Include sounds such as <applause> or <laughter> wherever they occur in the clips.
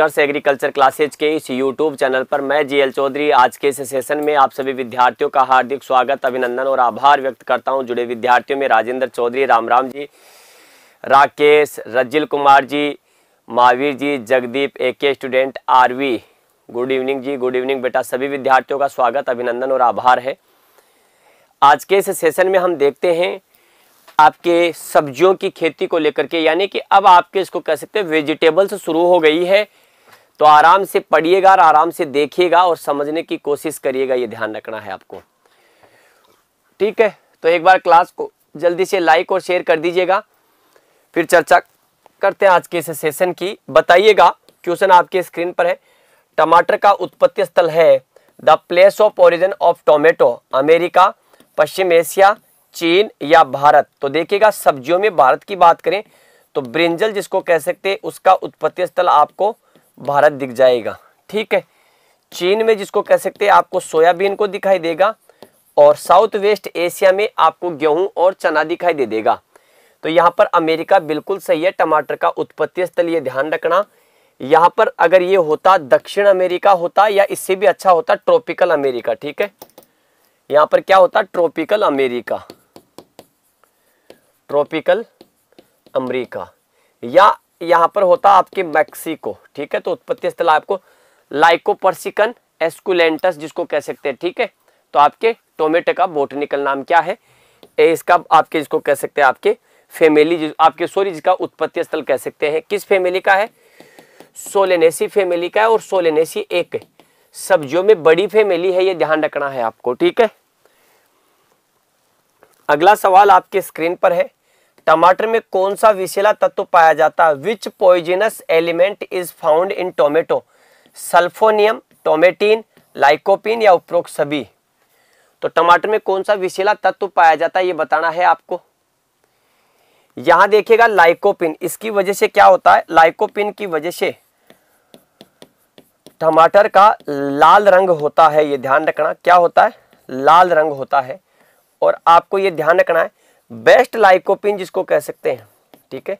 उत्कर्ष agriculture classes के इस YouTube channel पर मैं जीएल चौधरी आज के इस सेशन में आप सभी विद्यार्थियों का हार्दिक स्वागत अभिनंदन और आभार व्यक्त करता हूं जुड़े विद्यार्थियों में राजेंद्र चौधरी राम राम जी राकेश रजिल कुमार जी महावीर जी जगदीप ए के student Aarvi good evening ji good evening बेटा सभी विद्यार्थियों का स्वागत अभिनंदन और आभार है आज के इस सेशन में हम देखते हैं आपके सब्जियों की खेती को लेकर के यानी कि अब आपके इसको कह सकते हैं वेजिटेबल्स शुरू हो गई है तो आराम से पढ़िएगा और आराम से देखिएगा और समझने की कोशिश करिएगा ये ध्यान रखना है आपको ठीक है तो एक बार क्लास को जल्दी से लाइक और शेयर कर दीजिएगा फिर चर्चा करते हैं आज के इस सेशन की बताइएगा क्वेश्चन आपके स्क्रीन पर है टमाटर का उत्पत्ति स्थल है the place of origin of tomato America पश्चिम एशिया चीन या भारत तो देखिएगा सब्जियों में भारत की बात करें तो ब्रिंजल जिसको कह सकते हैं उसका उत्पत्ति स्थल आपको भारत दिख जाएगा ठीक है चीन में जिसको कह सकते हैं आपको सोयाबीन को दिखाई देगा और साउथ वेस्ट एशिया में आपको गेहूं और चना दिखाई दे देगा तो यहाँ पर अमेरिका बिल्कुल सही है टमाटर का उत्पत्ति स्थल ये ध्यान रखना यहाँ पर अगर ये होता दक्षिण अमेरिका होता या इससे भी अच्छा होता ट्रॉपिकल अमेरिका ठीक है यहाँ पर क्या होता ट्रॉपिकल अमेरिका ट्रॉपिकल अमेरिका या यहां पर होता आपके मैक्सिको ठीक है तो उत्पत्ति स्थल आपको लाइकोपर्सिकन एस्कुलेंटस जिसको कह सकते हैं ठीक है तो आपके टोमेटो का बोटनिकल नाम क्या है ए इसका आपके जिसको कह सकते हैं आपके फैमिली आपके सॉरी जिसका उत्पत्ति स्थल कह सकते हैं किस फैमिली का है सोलेनेसी फैमिली का है और सोलेनेसी एक सब्जियों में बड़ी फैमिली है ये ध्यान रखना है आपको ठीक है अगला सवाल आपके स्क्रीन पर है टमाटर में कौन सा विशेला तत्व पाया जाता है which poisonous element is found in tomato sulphonium tomatine lycopene या उपरोक्त सभी तो टमाटर में कौन सा विषैला तत्व पाया जाता है ये बताना है आपको यहां देखिएगा लाइकोपिन इसकी वजह से क्या होता है लाइकोपिन की वजह से टमाटर का लाल रंग होता है ये ध्यान रखना क्या होता है लाल रंग होता है और आपको ये ध्यान रखना है बेस्ट लाइकोपिन जिसको कह सकते हैं ठीक है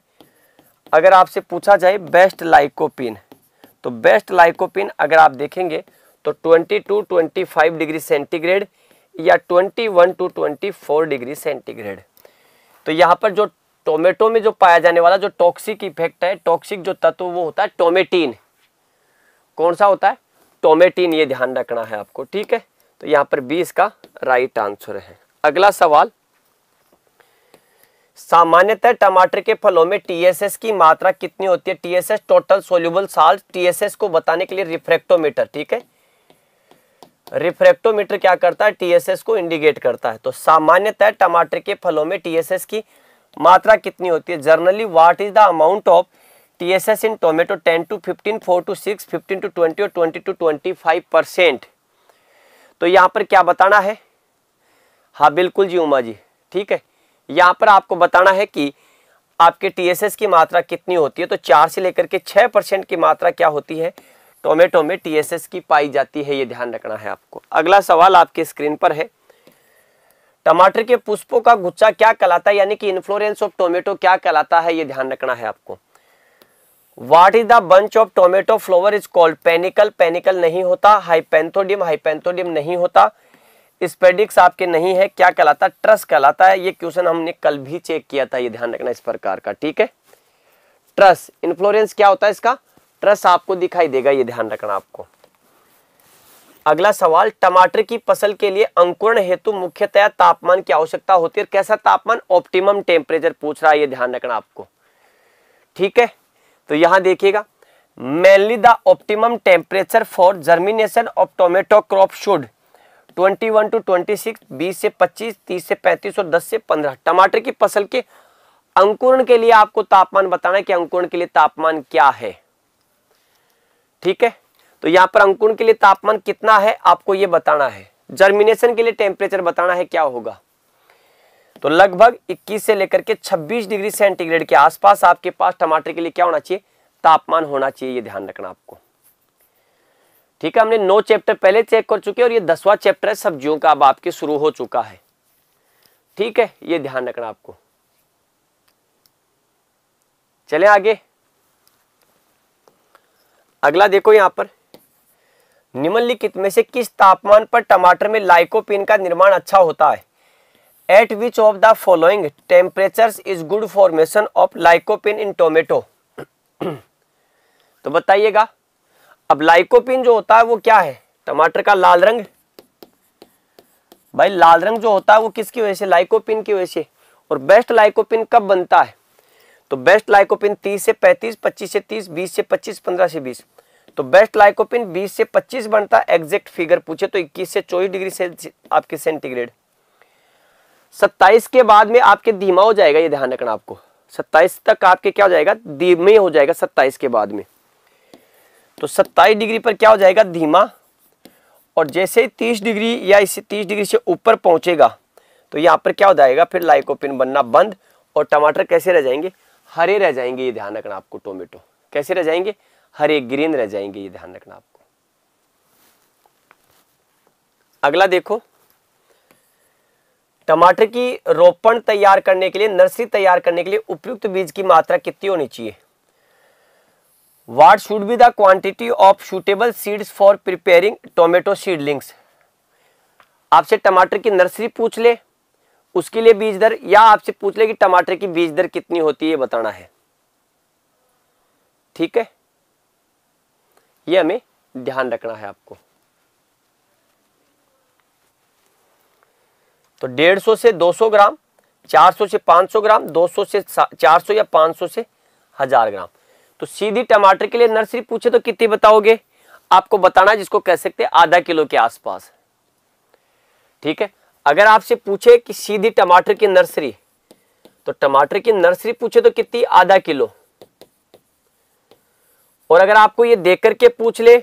अगर आपसे पूछा जाए बेस्ट लाइकोपिन तो बेस्ट लाइकोपिन अगर आप देखेंगे तो 22 टू ट्वेंटी डिग्री सेंटीग्रेड या 21 टू 24 डिग्री सेंटीग्रेड तो यहाँ पर जो टोमेटो में जो पाया जाने वाला जो टॉक्सिक इफेक्ट है टॉक्सिक जो तत्व वो होता है टोमेटीन कौन सा होता है टोमेटीन ये ध्यान रखना है आपको ठीक है तो यहाँ पर बी इसका राइट आंसर है अगला सवाल सामान्यतः टमाटर के फलों में टीएसएस की मात्रा कितनी होती है TSS total soluble salt TSS को बताने के लिए रिफ्रेक्टोमीटर ठीक है रिफ्रेक्टोमीटर क्या करता है टीएसएस को इंडिकेट करता है तो सामान्यतः टमाटर के फलों में टीएसएस की मात्रा कितनी होती है generally what is the amount of TSS in tomato ten to fifteen four to six fifteen to twenty और ट्वेंटी टू फाइव परसेंट तो यहां पर क्या बताना है हाँ बिल्कुल जी उमा जी ठीक है यहाँ पर आपको बताना है कि आपके टीएसएस की मात्रा कितनी होती है तो चार से लेकर के छह परसेंट की मात्रा क्या होती है टोमेटो में टीएसएस की पाई जाती है ये ध्यान रखना है आपको अगला सवाल आपके स्क्रीन पर है टमाटर के पुष्पों का गुच्छा क्या कहलाता है यानी कि इन्फ्लोरेंस ऑफ टोमेटो क्या कहलाता है ये ध्यान रखना है आपको what is the bunch of tomato flower is called panicle panicle नहीं होता हाइपेंथोडियम हाइपेंथोडियम नहीं होता स्पेडिक्स आपके नहीं है क्या कहलाता है ट्रस कहलाता है ये क्वेश्चन हमने कल भी चेक किया था ये ध्यान रखना इस प्रकार का ठीक है ट्रस इन्फ्लोरेंस क्या होता है इसका ट्रस आपको दिखाई देगा ये ध्यान रखना आपको अगला सवाल टमाटर की फसल के लिए अंकुरण हेतु मुख्यतया तापमान की आवश्यकता होती है और कैसा तापमान ऑप्टिमम टेम्परेचर पूछ रहा है ये ध्यान रखना आपको ठीक है तो यहां देखिएगा mainly the optimum temperature for germination of tomato crop should twenty one two six बीस से पच्चीस तीस से पैंतीस और दस से पंद्रह टमाटर की फसल के अंकुरण के लिए आपको तापमान बताना है कि अंकुरण के लिए तापमान क्या है ठीक है तो यहां पर अंकुरण के लिए तापमान कितना है आपको यह बताना है जर्मिनेशन के लिए टेम्परेचर बताना है क्या होगा तो लगभग 21 से लेकर के 26 डिग्री सेंटीग्रेड के आसपास आपके पास टमाटर के लिए क्या होना चाहिए तापमान होना चाहिए ये ध्यान रखना आपको ठीक है हमने नौ चैप्टर पहले चेक कर चुके हैं और ये दसवां चैप्टर है सब्जियों का अब आपके शुरू हो चुका है ठीक है ये ध्यान रखना आपको चले आगे अगला देखो यहां पर निम्नलिखित में से किस तापमान पर टमाटर में लाइकोपिन का निर्माण अच्छा होता है at which of the following temperature is good formation of lycopene in tomato <clears throat> तो बताइएगा अब लाइकोपिन जो होता है वो क्या है टमाटर का लाल रंग भाई लाल रंग जो होता है वो किसकी वजह से लाइकोपिन की वजह से और बेस्ट लाइकोपिन कब बनता है तो बेस्ट लाइकोपिन 30 से 35, 25 से 30, 20 से 25, 15 से 20 तो बेस्ट लाइकोपिन 20 से 25 बनता है एग्जैक्ट फिगर पूछे तो 21 से 24 डिग्री से आपके सेंटीग्रेड 27 के बाद में आपके धीमा हो जाएगा ये ध्यान रखना आपको 27 तक आपके क्या हो जाएगा धीमे हो जाएगा 27 के बाद में तो 27 डिग्री पर क्या हो जाएगा धीमा और जैसे ही तीस डिग्री या इसे तीस डिग्री से ऊपर पहुंचेगा तो यहाँ पर क्या हो जाएगा फिर लाइकोपिन बनना बंद और टमाटर कैसे रह जाएंगे हरे रह जाएंगे ये ध्यान रखना आपको टोमेटो कैसे रह जाएंगे हरे ग्रीन रह जाएंगे ये ध्यान रखना आपको अगला देखो टमाटर की रोपण तैयार करने के लिए नर्सरी तैयार करने के लिए उपयुक्त बीज की मात्रा कितनी होनी चाहिए what should be the quantity of suitable seeds for preparing tomato seedlings आपसे टमाटर की नर्सरी पूछ ले उसके लिए बीज दर या आपसे पूछ ले कि टमाटर की बीज दर कितनी होती है ये बताना है ठीक है ये हमें ध्यान रखना है आपको तो 150 से 200 ग्राम 400 से 500 ग्राम 200 से 400 या 500 से हजार ग्राम तो सीधी टमाटर के लिए नर्सरी पूछे तो कितनी बताओगे आपको बताना जिसको कह सकते हैं आधा किलो के आसपास ठीक है अगर आपसे पूछे कि सीधी टमाटर की नर्सरी तो टमाटर की नर्सरी पूछे तो कितनी आधा किलो और अगर आपको ये देख करके पूछ ले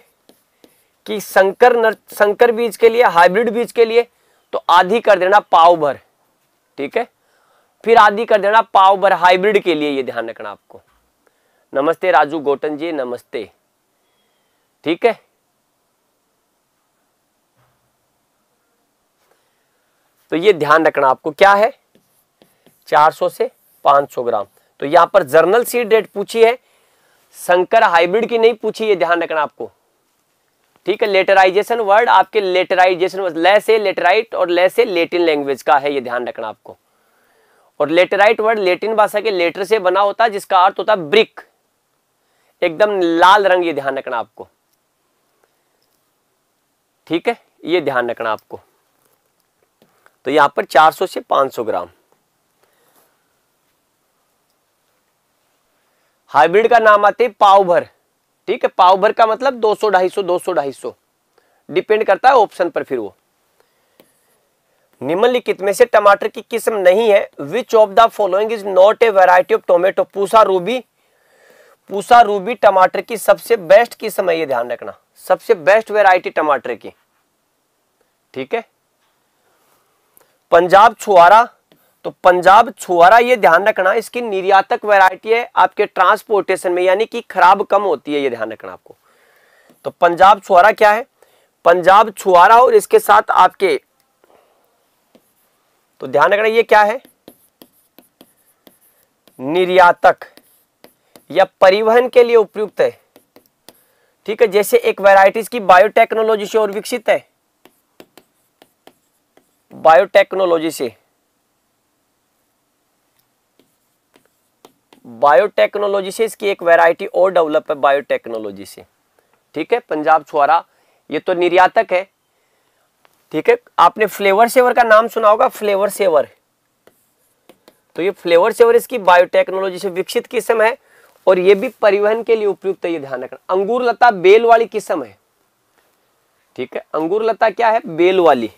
कि संकर नर, संकर बीज के लिए हाइब्रिड बीज के लिए तो आधी कर देना पाव भर ठीक है फिर आधी कर देना पाव भर हाइब्रिड के लिए ये ध्यान रखना आपको नमस्ते राजू गोटन जी नमस्ते ठीक है तो ये ध्यान रखना आपको क्या है 400 से 500 ग्राम तो यहां पर जर्नल सीड डेट पूछी है संकर हाइब्रिड की नहीं पूछी ये ध्यान रखना आपको ठीक है लेटराइजेशन वर्ड आपके लेटराइजेशन ले से लेटराइट और ले से लेटिन लैंग्वेज का है ये ध्यान रखना आपको और लेटराइट वर्ड लेटिन भाषा के लेटर से बना होता है जिसका अर्थ होता है ब्रिक एकदम लाल रंग ये ध्यान रखना आपको ठीक है ये ध्यान रखना आपको तो यहां पर 400 से 500 ग्राम हाइब्रिड का नाम आते पाव भर ठीक है पाव भर का मतलब 200 250 200 250 डिपेंड करता है ऑप्शन पर फिर वो निम्नलिखित में से टमाटर की किस्म नहीं है which of the following is not a variety of tomato Pusa Ruby Pusa Ruby टमाटर की सबसे बेस्ट किस्म है ये ध्यान रखना सबसे बेस्ट वेराइटी टमाटर की ठीक है पंजाब छुआरा तो पंजाब छुआरा ये ध्यान रखना इसकी निर्यातक वैरायटी है आपके ट्रांसपोर्टेशन में यानी कि खराब कम होती है ये ध्यान रखना आपको तो पंजाब छुआरा क्या है पंजाब छुआरा और इसके साथ आपके तो ध्यान रखना ये क्या है निर्यातक या परिवहन के लिए उपयुक्त है ठीक है जैसे एक वैरायटीज की बायोटेक्नोलॉजी से और विकसित है बायोटेक्नोलॉजी से बायोटेक्नोलॉजी से इसकी एक वैरायटी और डेवलप है बायोटेक्नोलॉजी से ठीक है पंजाब छुआरा ये तो निर्यातक है ठीक है आपने फ्लेवर सेवर का नाम सुना होगा फ्लेवर सेवर तो ये फ्लेवर सेवर इसकी बायोटेक्नोलॉजी से विकसित किस्म है और ये भी परिवहन के लिए उपयुक्त है ये ध्यान रखना अंगूर लता बेल वाली किस्म है ठीक है अंगूर लता क्या है बेल वाली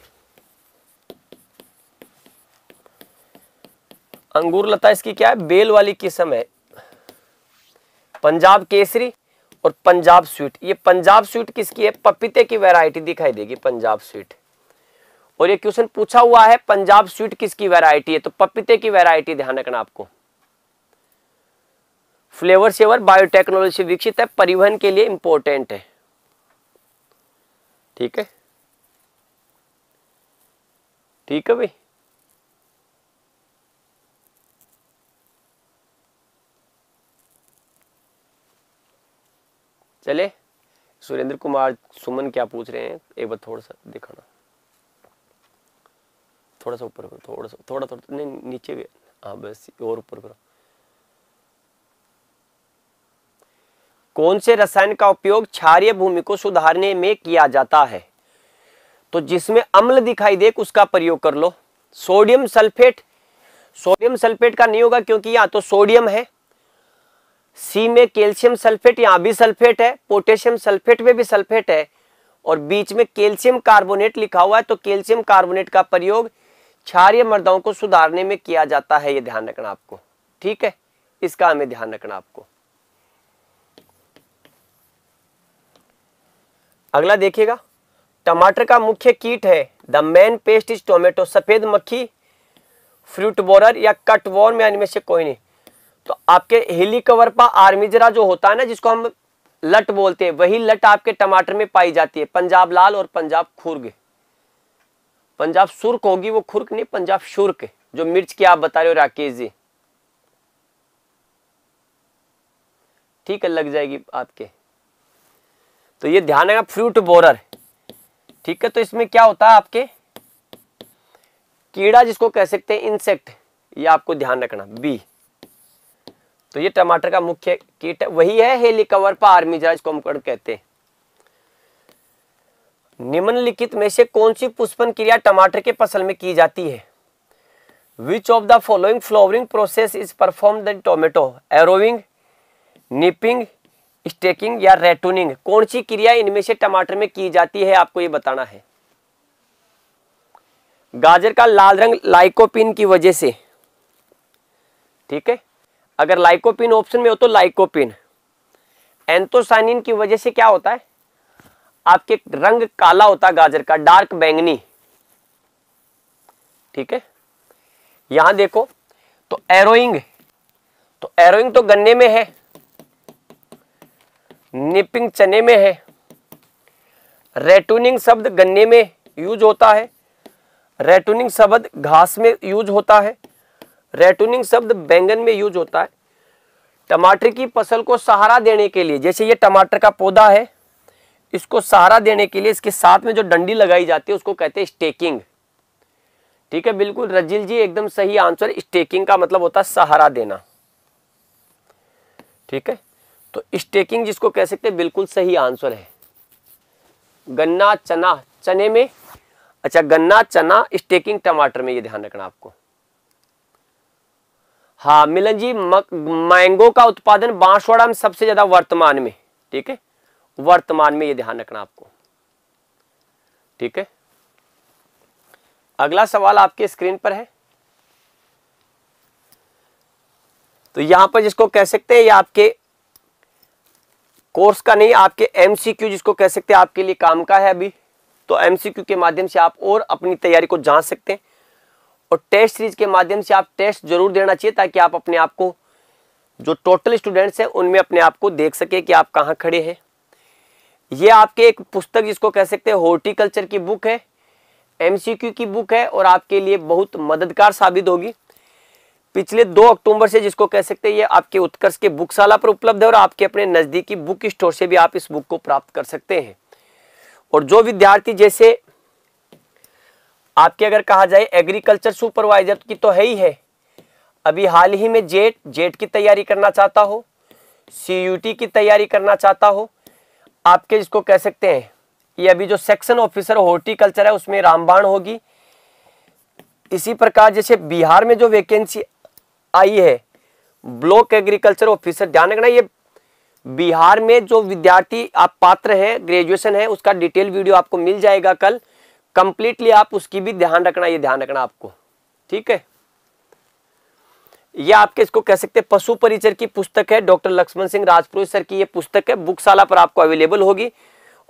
अंगूर लता इसकी क्या है बेल वाली किस्म है पंजाब केसरी और पंजाब स्वीट ये पंजाब स्वीट किसकी है पपीते की वैरायटी दिखाई देगी पंजाब स्वीट और ये क्वेश्चन पूछा हुआ है पंजाब स्वीट किसकी वैरायटी है तो पपीते की वैरायटी ध्यान रखना आपको फ्लेवर सेवर बायोटेक्नोलॉजी से विकसित है परिवहन के लिए इंपॉर्टेंट है ठीक है ठीक है भाई चले सुरेंद्र कुमार सुमन क्या पूछ रहे हैं एक बार थोड़ा सा दिखाना थोड़ा सा ऊपर करो थोड़ा सा थोड़ा थोड़ा नहीं नीचे हाँ बस और ऊपर करो कौन से रसायन का उपयोग क्षारिय भूमि को सुधारने में किया जाता है तो जिसमें अम्ल दिखाई दे उसका प्रयोग कर लो सोडियम सल्फेट सोडियम सल्फेट का नहीं होगा क्योंकि यहाँ तो सोडियम है सी में कैल्शियम सल्फेट यहां भी सल्फेट है पोटेशियम सल्फेट में भी सल्फेट है और बीच में कैल्शियम कार्बोनेट लिखा हुआ है तो कैल्शियम कार्बोनेट का प्रयोग क्षारिय मर्दाओं को सुधारने में किया जाता है ये ध्यान रखना आपको ठीक है इसका हमें ध्यान रखना आपको अगला देखिएगा टमाटर का मुख्य कीट है the main pest is tomato सफ़ेद मक्खी फ्रूट बोरर या कट वॉर में इनमें से कोई नहीं तो आपके हिली कवर पर आर्मिजरा जो होता है ना जिसको हम लट बोलते हैं वही लट आपके टमाटर में पाई जाती है पंजाब लाल और पंजाब खुर्ग पंजाब सुर्ख होगी वो खुर्क नहीं पंजाब शुर्क जो मिर्च की आप बता रहे हो राकेश जी ठीक है लग जाएगी आपके तो ये ध्यान रखना फ्रूट बोरर ठीक है तो इसमें क्या होता है आपके कीड़ा जिसको कह सकते हैं इंसेक्ट ये आपको ध्यान रखना बी तो ये टमाटर का मुख्य कीट वही है आर्मी जहाज को हम कहते हैं निम्नलिखित में से कौन सी पुष्पन क्रिया टमाटर के फसल में की जाती है which of the following flowering process is perform the tomato arrowing nipping staking या रेटूनिंग कौन सी क्रिया इनमें से टमाटर में की जाती है आपको ये बताना है गाजर का लाल रंग लाइकोपिन की वजह से ठीक है अगर लाइकोपिन ऑप्शन में हो तो लाइकोपिन एंथोसाइनिन की वजह से क्या होता है आपके रंग काला होता है गाजर का डार्क बैंगनी ठीक है यहां देखो तो एरोइंग तो एरोइंग तो गन्ने में है निपिंग चने में है रेटूनिंग शब्द गन्ने में यूज होता है रेटूनिंग शब्द घास में यूज होता है रेटूनिंग शब्द बैंगन में यूज होता है टमाटर की फसल को सहारा देने के लिए जैसे ये टमाटर का पौधा है इसको सहारा देने के लिए इसके साथ में जो डंडी लगाई जाती है उसको कहते हैं स्टेकिंग ठीक है बिल्कुल रजिल जी एकदम सही आंसर स्टेकिंग का मतलब होता है सहारा देना ठीक है तो स्टेकिंग जिसको कह सकते हैं बिल्कुल सही आंसर है गन्ना चना चने में अच्छा गन्ना चना स्टेकिंग टमाटर में ये ध्यान रखना आपको हाँ मिलन जी मैंगो का उत्पादन बांसवाड़ा में सबसे ज्यादा वर्तमान में ठीक है वर्तमान में ये ध्यान रखना आपको ठीक है अगला सवाल आपके स्क्रीन पर है तो यहां पर जिसको कह सकते हैं ये आपके कोर्स का नहीं आपके क्यू जिसको कह सकते हैं आपके लिए काम का है अभी तो क्यू के माध्यम से आप और अपनी तैयारी को जांच सकते हैं और टेस्ट सीरीज के माध्यम से आप टेस्ट जरूर देना चाहिए ताकि आप अपने आप को जो टोटल स्टूडेंट्स हैं उनमें अपने आप को देख सके कि आप कहाँ खड़े हैं ये आपके एक पुस्तक जिसको कह सकते हैं हॉर्टिकल्चर की बुक है क्यू की बुक है और आपके लिए बहुत मददगार साबित होगी पिछले दो अक्टूबर से जिसको कह सकते हैं ये आपके उत्कर्ष के बुकशाला पर उपलब्ध है और आपके अपने नज़दीकी बुक स्टोर से भी आप इस बुक को प्राप्त कर सकते हैं और जो विद्यार्थी जैसे आपके अगर कहा जाए एग्रीकल्चर सुपरवाइजर की तो है ही है अभी हाल ही में जेट जेट की तैयारी करना चाहता हो सी की तैयारी करना चाहता हो आपके जिसको कह सकते हैं ये अभी जो सेक्शन ऑफिसर हॉर्टिकल्चर है उसमें रामबाण होगी इसी प्रकार जैसे बिहार में जो वैकेंसी आई है ब्लॉक एग्रीकल्चर ऑफिसर ध्यान रखना ये बिहार में जो विद्यार्थी आप पात्र हैं ग्रेजुएशन है उसका डिटेल वीडियो आपको मिल जाएगा कल कंप्लीटली आप उसकी भी ध्यान रखना ये ध्यान रखना आपको ठीक है ये आपके इसको कह सकते हैं पशु परिचर की पुस्तक है डॉक्टर लक्ष्मण सिंह राजपुरोहित सर की ये पुस्तक है बुकशाला पर आपको अवेलेबल होगी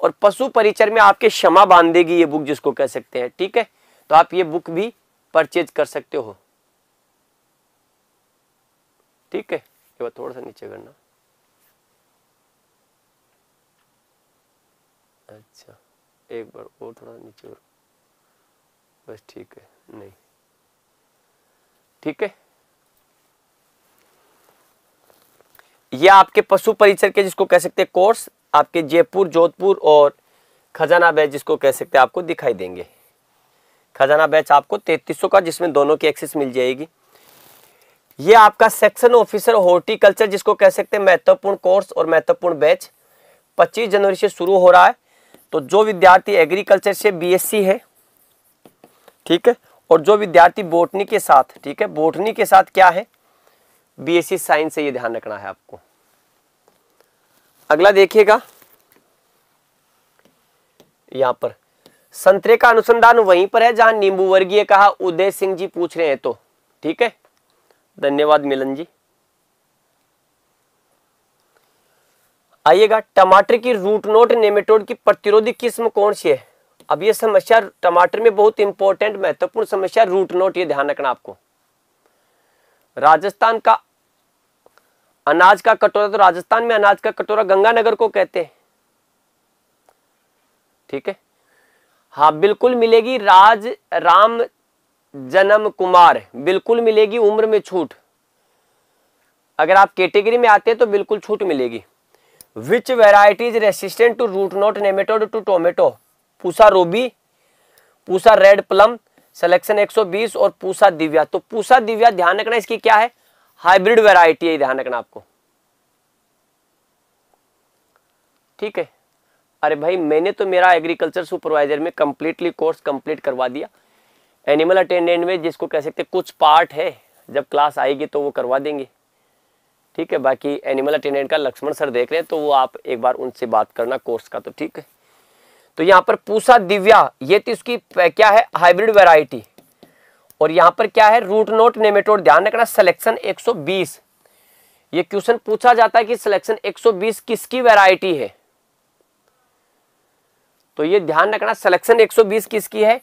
और पशु परिचर में आपके क्षमा बांधेगी ये बुक जिसको कह सकते हैं ठीक है तो आप ये बुक भी परचेज कर सकते हो ठीक है एक बार थोड़ा सा नीचे करना अच्छा एक बार और थोड़ा नीचे करो बस ठीक है नहीं ठीक है ये आपके पशु परिचर के जिसको कह सकते हैं कोर्स आपके जयपुर जोधपुर और खजाना बैच जिसको कह सकते हैं आपको दिखाई देंगे खजाना बैच आपको 3300 का जिसमें दोनों की एक्सेस मिल जाएगी ये आपका सेक्शन ऑफिसर हॉर्टिकल्चर जिसको कह सकते हैं महत्वपूर्ण कोर्स और महत्वपूर्ण बैच 25 जनवरी से शुरू हो रहा है तो जो विद्यार्थी एग्रीकल्चर से बीएससी है ठीक है और जो विद्यार्थी बोटनी के साथ ठीक है बोटनी के साथ क्या है बीएससी साइंस से ये ध्यान रखना है आपको अगला देखिएगा यहां पर संतरे का अनुसंधान वहीं पर है जहां नींबू वर्गीय कहा उदय सिंह जी पूछ रहे हैं तो ठीक है धन्यवाद मिलन जी आइएगा टमाटर की रूट नोट नेमेटोड की प्रतिरोधी किस्म कौन सी है अब ये समस्या टमाटर में बहुत इंपॉर्टेंट महत्वपूर्ण समस्या रूट नोट ये ध्यान रखना आपको राजस्थान का अनाज का कटोरा तो राजस्थान में अनाज का कटोरा गंगानगर को कहते हैं ठीक है हाँ बिल्कुल मिलेगी राज राम जन्म कुमार बिल्कुल मिलेगी उम्र में छूट अगर आप कैटेगरी में आते हैं तो बिल्कुल छूट मिलेगी which variety resistant to root knot nematode to tomato Pusa Ruby Pusa red plum selection 120 और पूसा दिव्या तो पूसा दिव्या ध्यान रखना इसकी क्या है हाइब्रिड वेराइटी है ध्यान रखना आपको ठीक है अरे भाई मैंने तो मेरा एग्रीकल्चर सुपरवाइजर में कंप्लीटली कोर्स कंप्लीट करवा दिया एनिमल अटेंडेंट में जिसको कह सकते कुछ पार्ट है जब क्लास आएगी तो वो करवा देंगे ठीक है बाकी एनिमल अटेंडेंट का लक्ष्मण सर देख रहे हैं तो वो आप एक बार उनसे बात करना कोर्स का तो ठीक है तो यहाँ पर पूसा दिव्या ये थी तो उसकी क्या है हाइब्रिड वेराइटी और यहाँ पर क्या है रूट नोट नेमेटोड ध्यान रखना सिलेक्शन 120 ये क्वेश्चन पूछा जाता है कि सिलेक्शन 120 किसकी वेराइटी है तो ये ध्यान रखना सिलेक्शन 120 किसकी है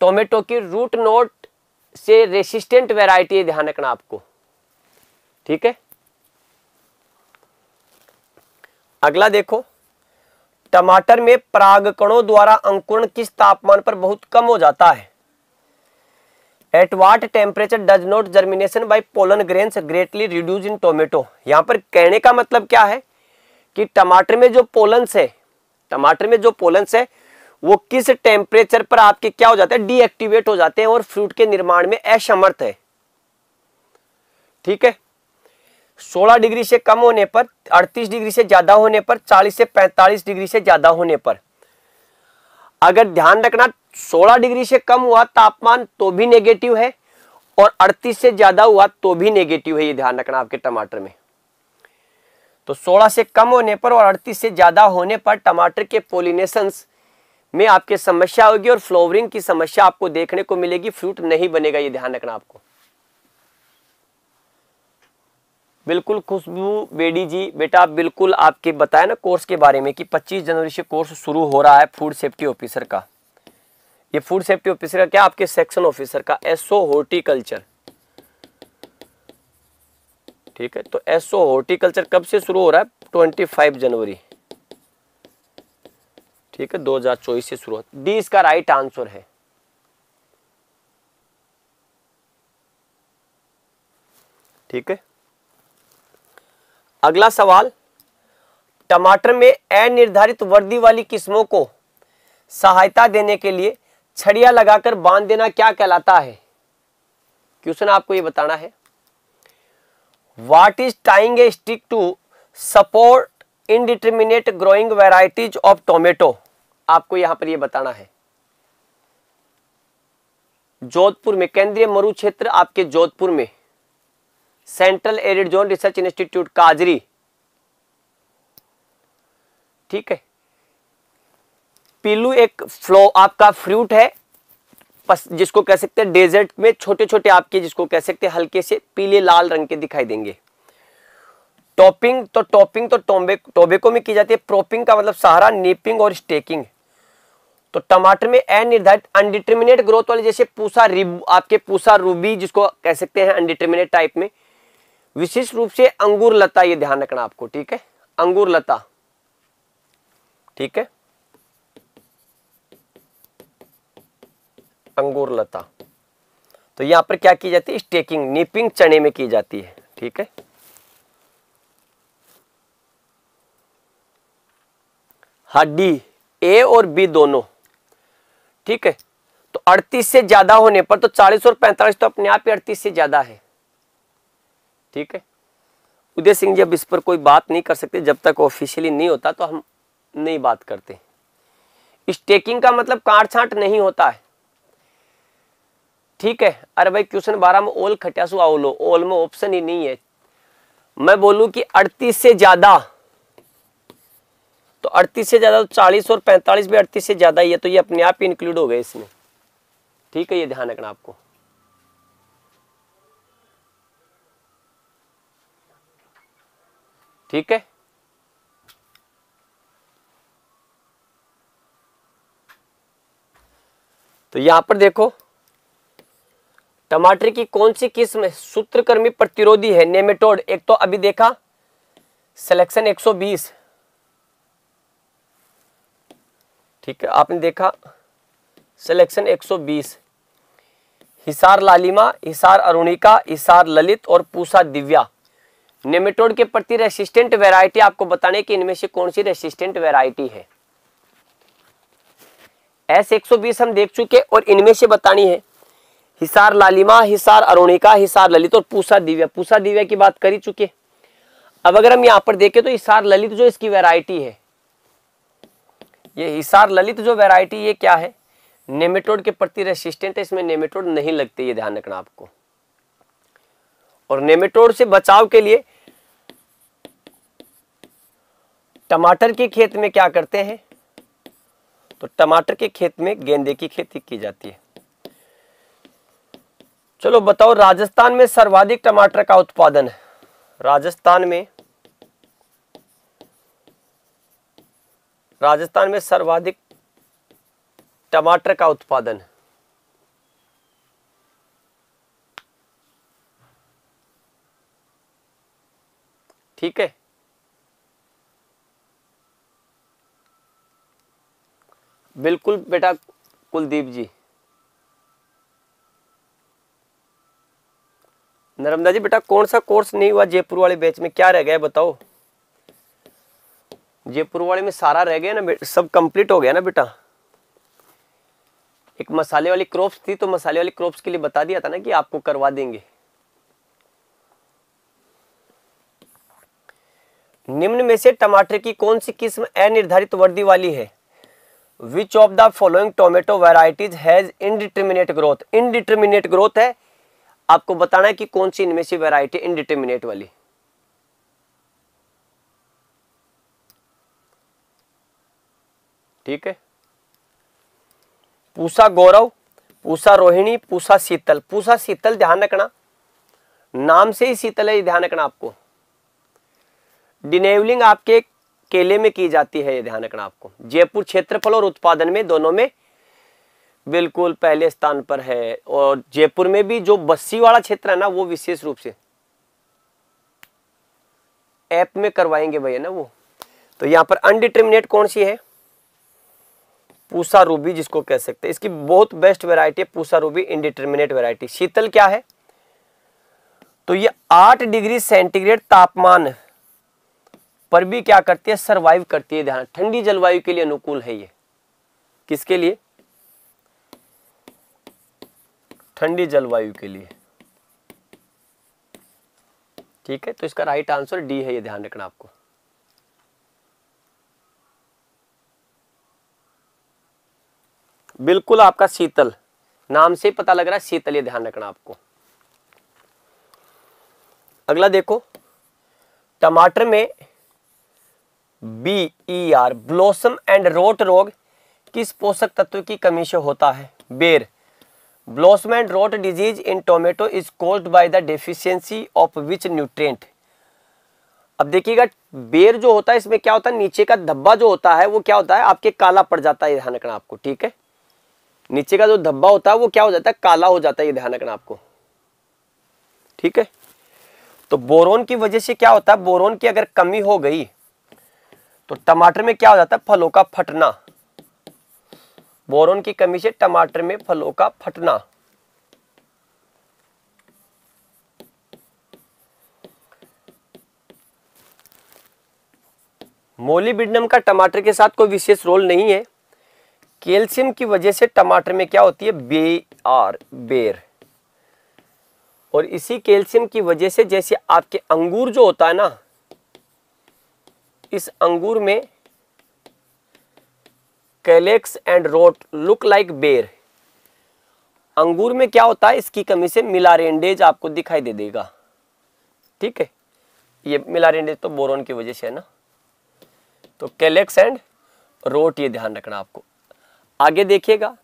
टोमेटो की रूट नोट से रेसिस्टेंट वेराइटी है ध्यान रखना आपको ठीक है अगला देखो टमाटर में परागकणों द्वारा अंकुरण किस तापमान पर बहुत कम हो जाता है at what temperature does not germination by pollen grains greatly reduce in tomato यहां पर कहने का मतलब क्या है कि टमाटर में जो पोलन्स है टमाटर में जो पोलन्स है वो किस टेम्परेचर पर आपके क्या हो जाते हैं डीएक्टिवेट हो जाते हैं और फ्रूट के निर्माण में असमर्थ है ठीक है 16 डिग्री से कम होने पर 38 डिग्री से ज्यादा होने पर 40 से 45 डिग्री से ज्यादा होने पर अगर ध्यान रखना 16 डिग्री से कम हुआ तापमान तो भी नेगेटिव है और 38 से ज्यादा हुआ तो भी नेगेटिव है ये ध्यान रखना आपके टमाटर में तो 16 से कम होने पर और 38 से ज्यादा होने पर टमाटर के पोलिनेशंस में आपके समस्या होगी और फ्लोवरिंग की समस्या आपको देखने को मिलेगी फ्रूट नहीं बनेगा ये ध्यान रखना आपको बिल्कुल खुशबू बेडी जी बेटा बिल्कुल आपके बताया ना कोर्स के बारे में कि 25 जनवरी से कोर्स शुरू हो रहा है फूड सेफ्टी ऑफिसर का ये फूड सेफ्टी ऑफिसर का क्या आपके सेक्शन ऑफिसर का एसओ हॉर्टिकल्चर ठीक है तो एसओ हॉर्टिकल्चर कब से शुरू हो रहा है 25 जनवरी ठीक है चौबीस से शुरू होता डी इसका राइट आंसर है ठीक है अगला सवाल टमाटर में अनिर्धारित वर्दी वाली किस्मों को सहायता देने के लिए छड़िया लगाकर बांध देना क्या कहलाता है क्वेश्चन आपको यह बताना है what is tying a stick to support indeterminate growing varieties of tomato आपको यहां पर यह बताना है जोधपुर में केंद्रीय मरु क्षेत्र आपके जोधपुर में central arid zone research institute काजरी ठीक है पीलू एक फ्लो आपका फ्रूट है जिसको कह सकते हैं डेजर्ट में छोटे छोटे आपके जिसको कह सकते हैं हल्के से पीले लाल रंग के दिखाई देंगे टॉपिंग तो टॉपिंग तो टोबे टोबेको में की जाती है प्रोपिंग का मतलब सहारा नीपिंग और स्टेकिंग तो टमाटर में अनिर्धारित अनडिटर्मिनेट ग्रोथ वाले जैसे पूसा आपके पूसा रूबी जिसको कह सकते हैं अनडिटर्मिनेट टाइप में विशेष रूप से अंगूर लता ये ध्यान रखना आपको ठीक है अंगूर लता ठीक है अंगूर लता तो यहां पर क्या की जाती है स्टेकिंग निपिंग चने में की जाती है ठीक है हड्डी ए और बी दोनों ठीक है तो 38 से ज्यादा होने पर तो 40 और 45 तो अपने आप ही 38 से ज्यादा है ठीक है उदय सिंह जी अब इस पर कोई बात नहीं कर सकते जब तक ऑफिशियली नहीं होता तो हम नहीं बात करते स्टेकिंग का मतलब काट छाट नहीं होता है ठीक है अरे भाई क्वेश्चन बारह में ओल खटियासु आओ लो ओल में ऑप्शन ही नहीं है मैं बोलूं कि 38 से ज्यादा तो अड़तीस से ज़्यादा तो चालीस और पैंतालीस भी अड़तीस से ज़्यादा ही है तो ये अपने आप ही इंक्लूड हो गए इसमें ठीक है ये ध्यान रखना आपको ठीक है तो यहां पर देखो टमाटर की कौन सी किस्म सूत्रकर्मी प्रतिरोधी है नेमेटोड एक तो अभी देखा सिलेक्शन 120 ठीक है आपने देखा सिलेक्शन 120 हिसार लालिमा हिसार अरुणिका हिसार ललित और पूसा दिव्या नेमेटोड के प्रति रेसिस्टेंट वेराइटी आपको बताने की इनमें से कौन सी रेसिस्टेंट वेराइटी है एस 120 हम देख चुके और इनमें से बतानी है हिसार लालिमा हिसार अरुणिका हिसार ललित और पूसा दिव्या पूसा दिव्या की बात कर ही चुके अब अगर हम यहाँ पर देखें तो हिसार ललित जो इसकी वेराइटी है ये हिसार ललित जो वेराइटी ये क्या है नेमेटोड के प्रति रेसिस्टेंट है इसमें नेमेटोड नहीं लगते ये ध्यान रखना आपको और नेमेटोड से बचाव के लिए टमाटर के खेत में क्या करते हैं तो टमाटर के खेत में गेंदे की खेती की जाती है चलो बताओ राजस्थान में सर्वाधिक टमाटर का उत्पादन है राजस्थान में राजस्थान में सर्वाधिक टमाटर का उत्पादन ठीक है बिल्कुल बेटा कुलदीप जी नर्मदा जी बेटा कौन सा कोर्स नहीं हुआ जयपुर वाले बैच में क्या रह गया बताओ जयपुर वाले में सारा रह गया ना सब कंप्लीट हो गया ना बेटा एक मसाले वाली क्रॉप्स थी तो मसाले वाली क्रॉप्स के लिए बता दिया था ना कि आपको करवा देंगे निम्न में से टमाटर की कौन सी किस्म अनिर्धारित वर्दी वाली है which of the following tomato varieties has indeterminate growth indeterminate growth है आपको बताना है कि कौन सी इनमें से वेराइटी इनडिटर्मिनेट वाली ठीक है पूसा गौरव पूसा रोहिणी पूसा शीतल पूसा शीतल ध्यान रखना नाम से ही शीतल है ये ध्यान रखना आपको डिनेवलिंग आपके केले में की जाती है ये ध्यान रखना आपको जयपुर क्षेत्रफल और उत्पादन में दोनों में बिल्कुल पहले स्थान पर है और जयपुर में भी जो बस्सी वाला क्षेत्र है ना वो विशेष रूप से ऐप में करवाएंगे भैया ना वो तो यहाँ पर अनडिटर्मिनेट कौन सी है पूसा रूबी जिसको कह सकते हैं इसकी बहुत बेस्ट वेरायटी है Pusa Ruby indeterminate variety Sheetal क्या है तो ये आठ डिग्री सेंटीग्रेड तापमान पर भी क्या करती है सरवाइव करती है ध्यान ठंडी जलवायु के लिए अनुकूल है ये किसके लिए ठंडी जलवायु के लिए ठीक है तो इसका राइट आंसर डी है ये ध्यान रखना आपको बिल्कुल आपका शीतल नाम से पता लग रहा है शीतल ये ध्यान रखना आपको अगला देखो टमाटर में B E R blossom end rot रोग किस पोषक तत्व की कमी से होता है बेर blossom end rot disease in tomato is cause by the deficiency of which nutrient अब देखिएगा बेर जो होता है इसमें क्या होता है नीचे का धब्बा जो होता है वो क्या होता है आपके काला पड़ जाता है ध्यान रखना आपको ठीक है नीचे का जो धब्बा होता है वो क्या हो जाता है काला हो जाता है ये ध्यान रखना आपको ठीक है तो बोरोन की वजह से क्या होता है बोरोन की अगर कमी हो गई तो टमाटर में क्या हो जाता है फलों का फटना बोरोन की कमी से टमाटर में फलों का फटना मोलीबिडनम का टमाटर के साथ कोई विशेष रोल नहीं है कैल्शियम की वजह से टमाटर में क्या होती है बे आर बेर और इसी कैल्शियम की वजह से जैसे आपके अंगूर जो होता है ना इस अंगूर में calyx end rot look like बेर अंगूर में क्या होता है इसकी कमी से मिलारेंडेज आपको दिखाई दे देगा ठीक है ये मिलारेंडेज तो बोरोन की वजह से है ना तो कैलेक्स एंड रोट ये ध्यान रखना आपको आगे देखिएगा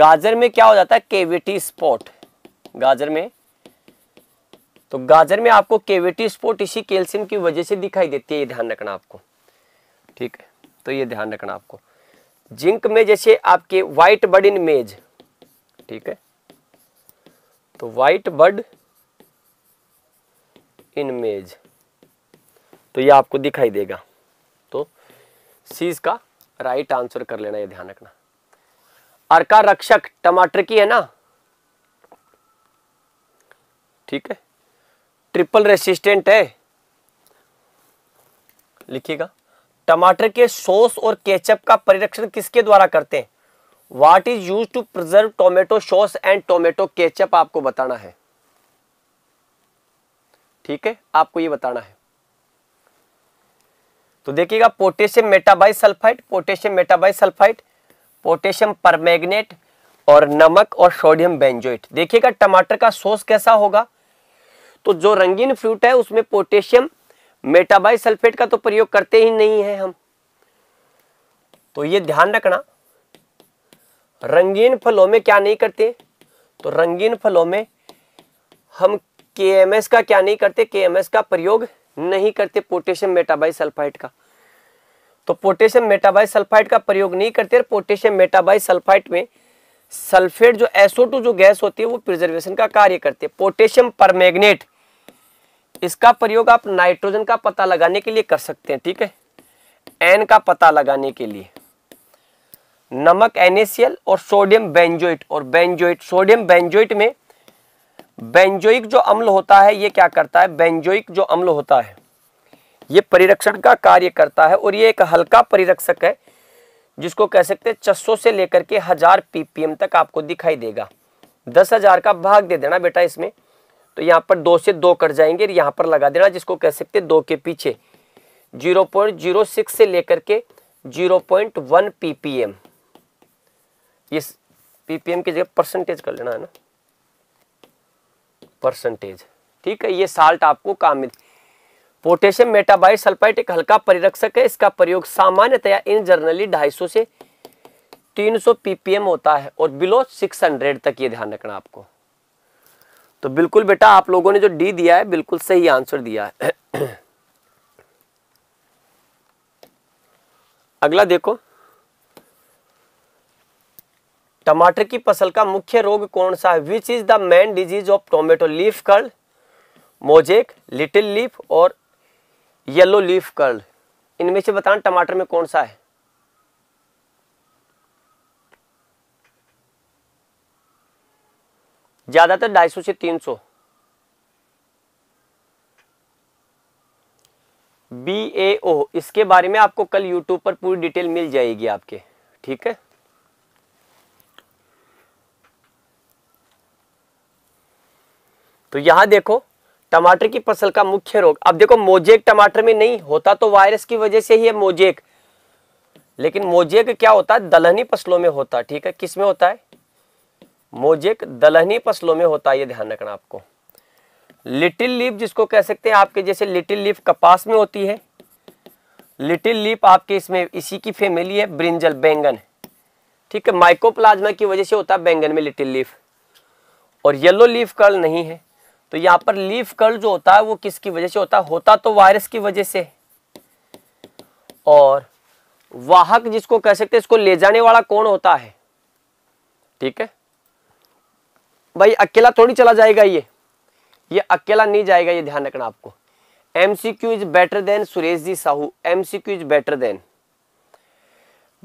गाजर में क्या हो जाता है केविटी स्पॉट गाजर में तो गाजर में आपको केविटी स्पॉट इसी कैल्शियम की वजह से दिखाई देती है ये ध्यान रखना आपको ठीक है तो ये ध्यान रखना आपको जिंक में जैसे आपके व्हाइट बर्ड इन मेज ठीक है तो व्हाइट बर्ड इन मेज तो ये आपको दिखाई देगा तो सीज का राइट आंसर कर लेना ये ध्यान रखना अर्का रक्षक टमाटर की है ना ठीक है ट्रिपल रेसिस्टेंट है लिखिएगा टमाटर के सॉस और केचप का परिरक्षण किसके द्वारा करते हैं what is use to preserve tomato sauce and tomato ketchup आपको बताना है ठीक है आपको ये बताना है तो देखिएगा potassium metabisulphite potassium metabisulphite potassium permanganate और नमक और सोडियम बेंजोइट देखिएगा टमाटर का सोस कैसा होगा तो जो रंगीन फ्रूट है उसमें पोटेशियम मेटाबाई सल्फेट का तो प्रयोग करते ही नहीं है हम तो ये ध्यान रखना रंगीन फलों में क्या नहीं करते तो रंगीन फलों में हम के का क्या नहीं करते के का प्रयोग नहीं करते पोटेशियम मेटाबाइ सल्फाइड का तो पोटेशियम मेटाबाइ सल्फाइड का प्रयोग नहीं करते पोटेशियम मेटाबाइ सल्फाइड में सल्फेट जो SO2 जो गैस होती है वो प्रिजर्वेशन का कार्य करते हैं पोटेशियम परमैग्नेट इसका प्रयोग आप नाइट्रोजन का पता लगाने के लिए कर सकते हैं ठीक है एन का पता लगाने के लिए नमक एनएसएल और सोडियम बेंजोइट और बेंजोइट सोडियम बेंजोइट में बेंजोइक जो अम्ल होता है ये क्या करता है बेंजोइक जो अम्ल होता है ये परिरक्षण का कार्य करता है और ये एक हल्का परिरक्षक है जिसको कह सकते हैं छः से लेकर के हज़ार पीपीएम तक आपको दिखाई देगा दस हज़ार का भाग दे देना बेटा इसमें तो यहाँ पर दो से दो कट जाएंगे और यहाँ पर लगा देना जिसको कह सकते दो के पीछे जीरो पॉइंट जीरो सिक्स से लेकर के जीरो पॉइंट वन पीपीएम इस पीपीएम की जगह परसेंटेज कर लेना है ना परसेंटेज ठीक है ये साल्ट आपको काम में पोटेशियम मेटाबाइट सल्फाइट एक हल्का परिरक्षक है इसका प्रयोग सामान्यतया इन जर्नली 250 से 300 पीपीएम होता है और बिलो 600 तक ये ध्यान रखना आपको तो बिल्कुल बेटा आप लोगों ने जो डी दिया है बिल्कुल सही आंसर दिया है <clears throat> अगला देखो टमाटर की फसल का मुख्य रोग कौन सा है which is the main disease of tomato leaf curl mosaic little leaf और येलो लीफ कर्ल इनमें से बताना टमाटर में कौन सा है ज्यादातर ढाई सौ से तीन सौ बी ए ओ इसके बारे में आपको कल यूट्यूब पर पूरी डिटेल मिल जाएगी आपके ठीक है तो यहां देखो टमाटर की फसल का मुख्य रोग अब देखो मोजेक टमाटर में नहीं होता तो वायरस की वजह से ही है मोजेक लेकिन मोजेक क्या होता है दलहनी फसलों में होता है ठीक है किस में होता है मोजेक दलहनी फसलों में होता है ये ध्यान रखना आपको लिटिल लीप जिसको कह सकते हैं आपके जैसे लिटिल लीफ कपास में होती है लिटिल लीप आपके इसमें इसी की फैमिली है ब्रिंजल बैंगन ठीक है माइकोप्लाज्मा की वजह से होता है बैंगन में लिटिल लीफ और येलो लीफ कर्ल नहीं है तो यहां पर लीफ कर्ल जो होता है वो किसकी वजह से होता है होता तो वायरस की वजह से और वाहक जिसको कह सकते हैं इसको ले जाने वाला कौन होता है ठीक है भाई अकेला थोड़ी चला जाएगा ये ये अकेला नहीं जाएगा ये ध्यान रखना आपको MCQ is better than Suresh ji Sahu MCQ Q is better than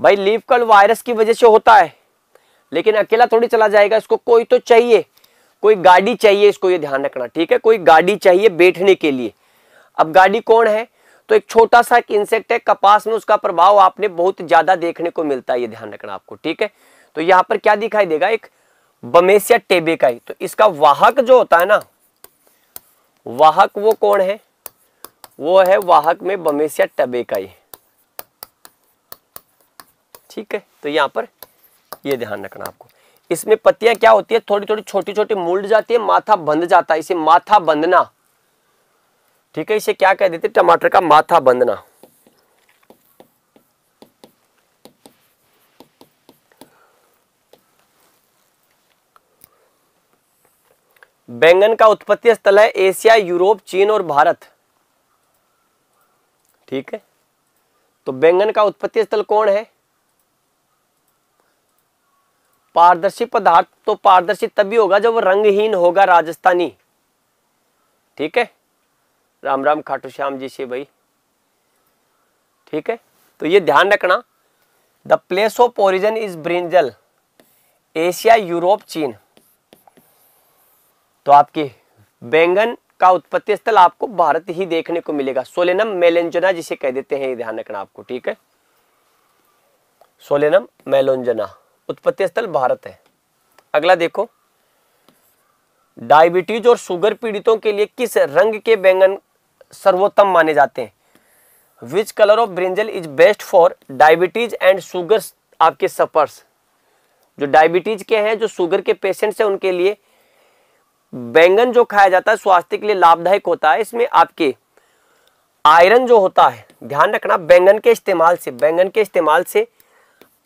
भाई लीफ कर्ल वायरस की वजह से होता है लेकिन अकेला थोड़ी चला जाएगा इसको कोई तो चाहिए कोई गाड़ी चाहिए इसको ये ध्यान रखना ठीक है कोई गाड़ी चाहिए बैठने के लिए अब गाड़ी कौन है तो एक छोटा सा एक इंसेक्ट है कपास में उसका प्रभाव आपने बहुत ज्यादा देखने को मिलता है ये ध्यान रखना आपको ठीक है तो यहां पर क्या दिखाई देगा एक बमेसिया टेबेकाई तो इसका वाहक जो होता है ना वाहक वो कौन है वो है वाहक में बमेसिया ही ठीक है तो यहां पर ये ध्यान रखना आपको इसमें पत्तियां क्या होती है थोड़ी थोड़ी छोटी छोटी मुल्ड जाती है माथा बंद जाता है इसे माथा बंधना ठीक है इसे क्या कह देते टमाटर का माथा बंधना बैंगन का उत्पत्ति स्थल है एशिया यूरोप चीन और भारत ठीक है तो बैंगन का उत्पत्ति स्थल कौन है पारदर्शी पदार्थ तो पारदर्शी तभी होगा जब रंगहीन होगा राजस्थानी ठीक है राम राम खाटू श्याम जी से भाई ठीक है तो ये ध्यान रखना the place of origin is brinjal Asia Europe China तो आपकी बैंगन का उत्पत्ति स्थल आपको भारत ही देखने को मिलेगा सोलेनम मेलेंजना जिसे कह देते हैं ये ध्यान रखना आपको ठीक है सोलेनम मेलोंजना उत्पत्ति स्थल भारत है अगला देखो डायबिटीज और शुगर पीड़ितों के लिए किस रंग के बैंगन सर्वोत्तम माने जाते हैं which colour of brinjal is best for diabetes and sugar आपके सफर्स जो डायबिटीज के हैं जो शुगर के पेशेंट्स हैं उनके लिए बैंगन जो खाया जाता है स्वास्थ्य के लिए लाभदायक होता है इसमें आपके आयरन जो होता है ध्यान रखना बैंगन के इस्तेमाल से बैंगन के इस्तेमाल से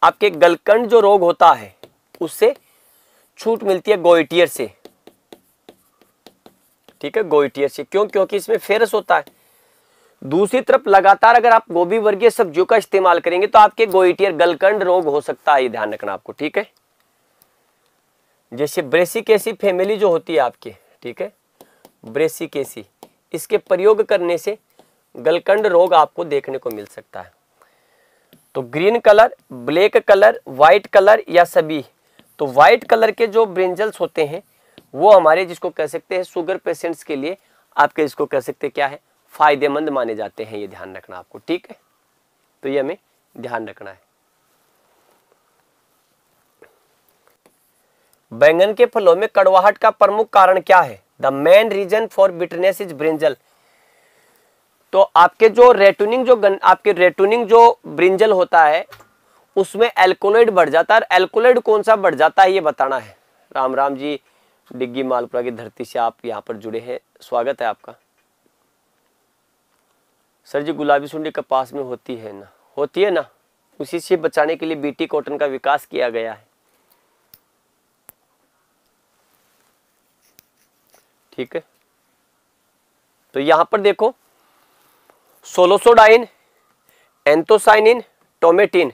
आपके गलकंड जो रोग होता है उससे छूट मिलती है गोइटियर से ठीक है गोइटियर से क्यों क्योंकि इसमें फेरस होता है दूसरी तरफ लगातार अगर आप गोभी वर्गीय सब्जियों का इस्तेमाल करेंगे तो आपके गोइटियर गलकंड रोग हो सकता है ये ध्यान रखना आपको ठीक है जैसे ब्रेसिकेसी फैमिली जो होती है आपके ठीक है ब्रेसिकेसी इसके प्रयोग करने से गलकंड रोग आपको देखने को मिल सकता है तो green colour black colour white colour या सभी तो वाइट कलर के जो ब्रिंजल्स होते हैं वो हमारे जिसको कह सकते हैं शुगर पेशेंट्स के लिए आपके इसको कह सकते क्या है फ़ायदेमंद माने जाते हैं ये ध्यान रखना आपको ठीक है तो ये हमें ध्यान रखना है बैंगन के फलों में कड़वाहट का प्रमुख कारण क्या है the main reason for bitterness is brinjal तो आपके जो रेटूनिंग जो गन आपके रेटूनिंग जो ब्रिंजल होता है उसमें एल्कोलाइड बढ़ जाता है एल्कोलाइड कौन सा बढ़ जाता है ये बताना है राम राम जी डिग्गी मालपुरा की धरती से आप यहाँ पर जुड़े हैं स्वागत है आपका सर जी गुलाबी सुंडी कपास में होती है ना होती है ना उसी से बचाने के लिए बीटी कॉटन का विकास किया गया है ठीक है तो यहां पर देखो सोलोसोडाइन एंथोसाइनिन टोमेटिन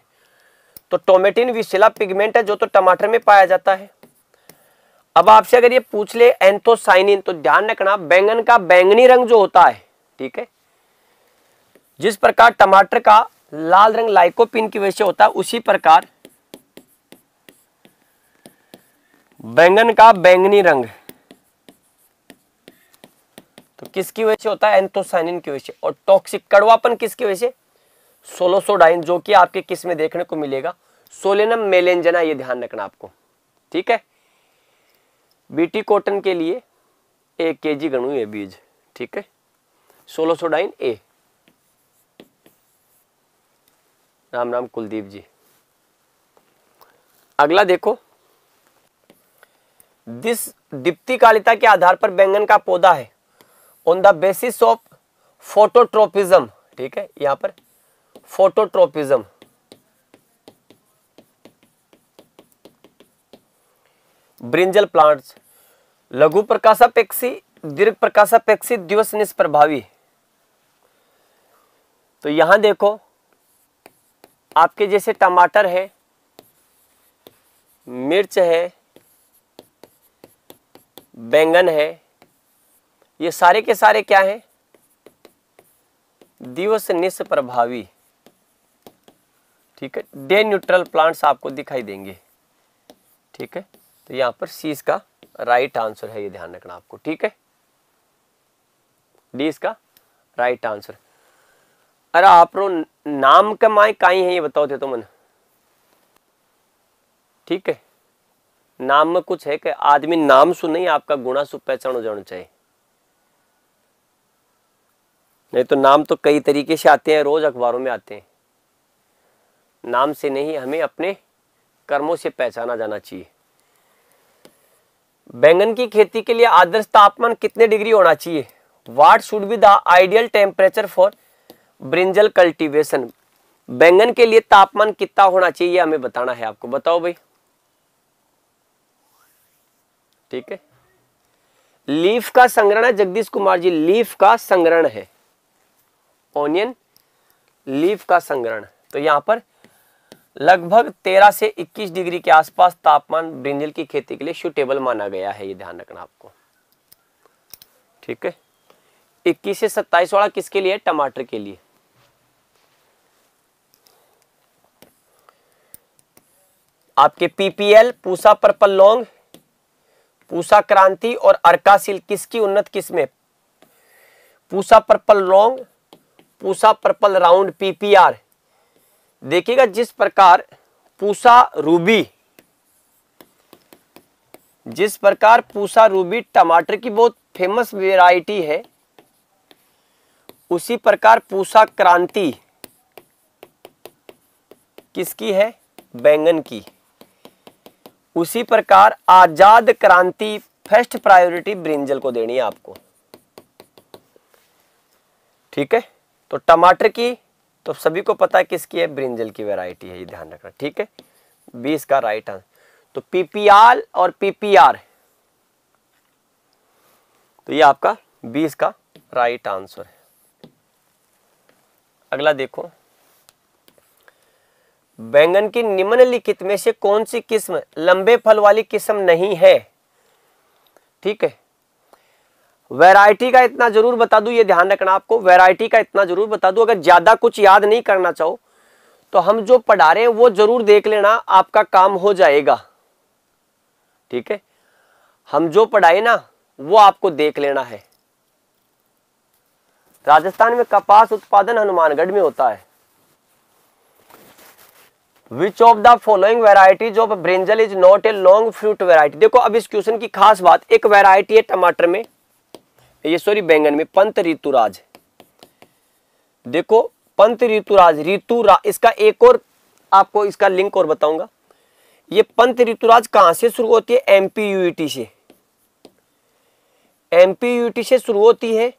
तो टोमेटिन विशिला पिगमेंट है जो तो टमाटर में पाया जाता है अब आपसे अगर ये पूछ ले एंथोसाइनिन तो ध्यान रखना बैंगन का बैंगनी रंग जो होता है ठीक है जिस प्रकार टमाटर का लाल रंग लाइकोपिन की वजह से होता है उसी प्रकार बैंगन का बैंगनी रंग तो किसकी वजह से होता है एंथोसाइनिन की वजह से और टॉक्सिक कड़वापन किसकी वजह से सोलोसोडाइन जो कि आपके किस में देखने को मिलेगा सोलेनम मेलेंजना ये ध्यान रखना आपको ठीक है बीटी कॉटन के लिए एक के जी गणु ये बीज ठीक है सोलोसोडाइन ए राम राम कुलदीप जी अगला देखो दिस दीप्ति कालिता के आधार पर बैंगन का पौधा है on the basis of phototropism ठीक है यहां पर फोटोट्रोपिज्म ब्रिंजल प्लांट्स लघु प्रकाशापेक्षी दीर्घ प्रकाशापेक्षी दिवस निष्प्रभावी तो यहां देखो आपके जैसे टमाटर है मिर्च है बैंगन है ये सारे के सारे क्या हैं दिवस निष्प्रभावी ठीक है डे न्यूट्रल प्लांट्स आपको दिखाई देंगे ठीक है तो यहां पर सी इसका राइट आंसर है ये ध्यान रखना आपको ठीक है डी इसका राइट आंसर अरे आप का नाम कमाए काई है ये बताओ थे तो मन ठीक है नाम में कुछ है कि आदमी नाम सुन आपका गुणा सु हो जाना चाहिए नहीं तो नाम तो कई तरीके से आते हैं रोज़ अखबारों में आते हैं नाम से नहीं हमें अपने कर्मों से पहचाना जाना चाहिए बैंगन की खेती के लिए आदर्श तापमान कितने डिग्री होना चाहिए what should be the ideal temperature for brinjal cultivation बैंगन के लिए तापमान कितना होना चाहिए हमें बताना है आपको बताओ भाई ठीक है लीफ का संग्रहण है जगदीश कुमार जी लीफ का संग्रहण है ऑनियन लीव का संग्रहण तो यहाँ पर लगभग 13 से 21 डिग्री के आसपास तापमान ब्रिंजल की खेती के लिए सुटेबल माना गया है ये ध्यान रखना आपको ठीक है 21 से 27 वाला किसके लिए टमाटर के लिए आपके PPL Pusa purple long Pusa Kranti और अर्का सिल्क किसकी उन्नत किस्में Pusa purple long Pusa purple round PPR देखिएगा जिस प्रकार पूसा रूबी जिस प्रकार पूसा रूबी टमाटर की बहुत फेमस वेराइटी है उसी प्रकार पूसा क्रांति किसकी है बैंगन की उसी प्रकार आजाद क्रांति फर्स्ट प्रायोरिटी ब्रिंजल को देनी है आपको ठीक है तो टमाटर की तो सभी को पता है किसकी है ब्रिंजल की वेराइटी है ये ध्यान रखना ठीक है बीस का राइट आंसर तो पीपीआर और पीपीआर तो ये आपका बीस का राइट आंसर है अगला देखो बैंगन की निम्नलिखित में से कौन सी किस्म लंबे फल वाली किस्म नहीं है ठीक है वैरायटी का इतना जरूर बता दूं ये ध्यान रखना आपको वैरायटी का इतना जरूर बता दूं अगर ज़्यादा कुछ याद नहीं करना चाहो तो हम जो पढ़ा रहे हैं वो जरूर देख लेना आपका काम हो जाएगा ठीक है हम जो पढ़ाए ना वो आपको देख लेना है राजस्थान में कपास उत्पादन हनुमानगढ़ में होता है which of the following varieties of brinjal is not a long fruit variety देखो अब इस क्वेश्चन की खास बात एक वेराइटी है टमाटर में ये सॉरी बैंगन में पंत ऋतुराज देखो पंत ऋतुराज ऋतुरा इसका एक और आपको इसका लिंक और बताऊंगा ये पंत ऋतुराज कहां से शुरू होती है एमपीयूटी e से एमपीयूटी e से शुरू होती है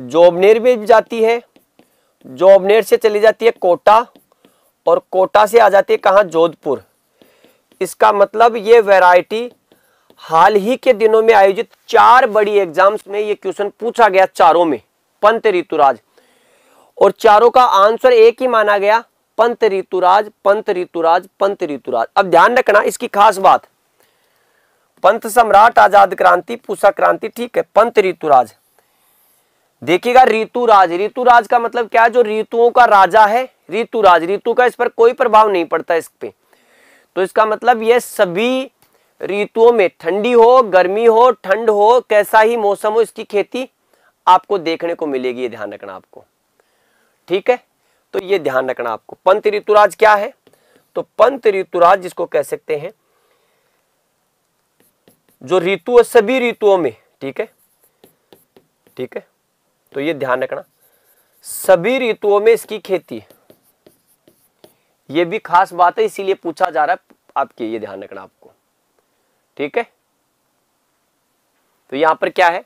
जोबनेर में जाती है जोबनेर से चली जाती है कोटा और कोटा से आ जाती है कहा जोधपुर इसका मतलब ये वैरायटी हाल ही के दिनों में आयोजित चार बड़ी एग्जाम्स में ये क्वेश्चन पूछा गया चारों में पंत ऋतुराज और चारों का आंसर एक ही माना गया पंत ऋतुराज पंत ऋतुराज पंत ऋतुराज अब ध्यान रखना इसकी खास बात पंत सम्राट आजाद क्रांति पूषा क्रांति ठीक है पंत ऋतुराज देखिएगा ऋतुराज ऋतुराज का मतलब क्या है जो ऋतुओं का राजा है ऋतुराज ऋतु का इस पर कोई प्रभाव नहीं पड़ता इस पे तो इसका मतलब यह सभी ऋतुओं में ठंडी हो गर्मी हो ठंड हो कैसा ही मौसम हो इसकी खेती आपको देखने को मिलेगी ये ध्यान रखना आपको ठीक है तो ये ध्यान रखना आपको पंत ऋतुराज क्या है तो पंत ऋतुराज जिसको कह सकते हैं जो ऋतु है सभी ऋतुओं में ठीक है ठीक है तो ये ध्यान रखना सभी ऋतुओं में इसकी खेती ये भी खास बात है इसीलिए पूछा जा रहा है आपके ये ध्यान रखना आपको ठीक है तो यहां पर क्या है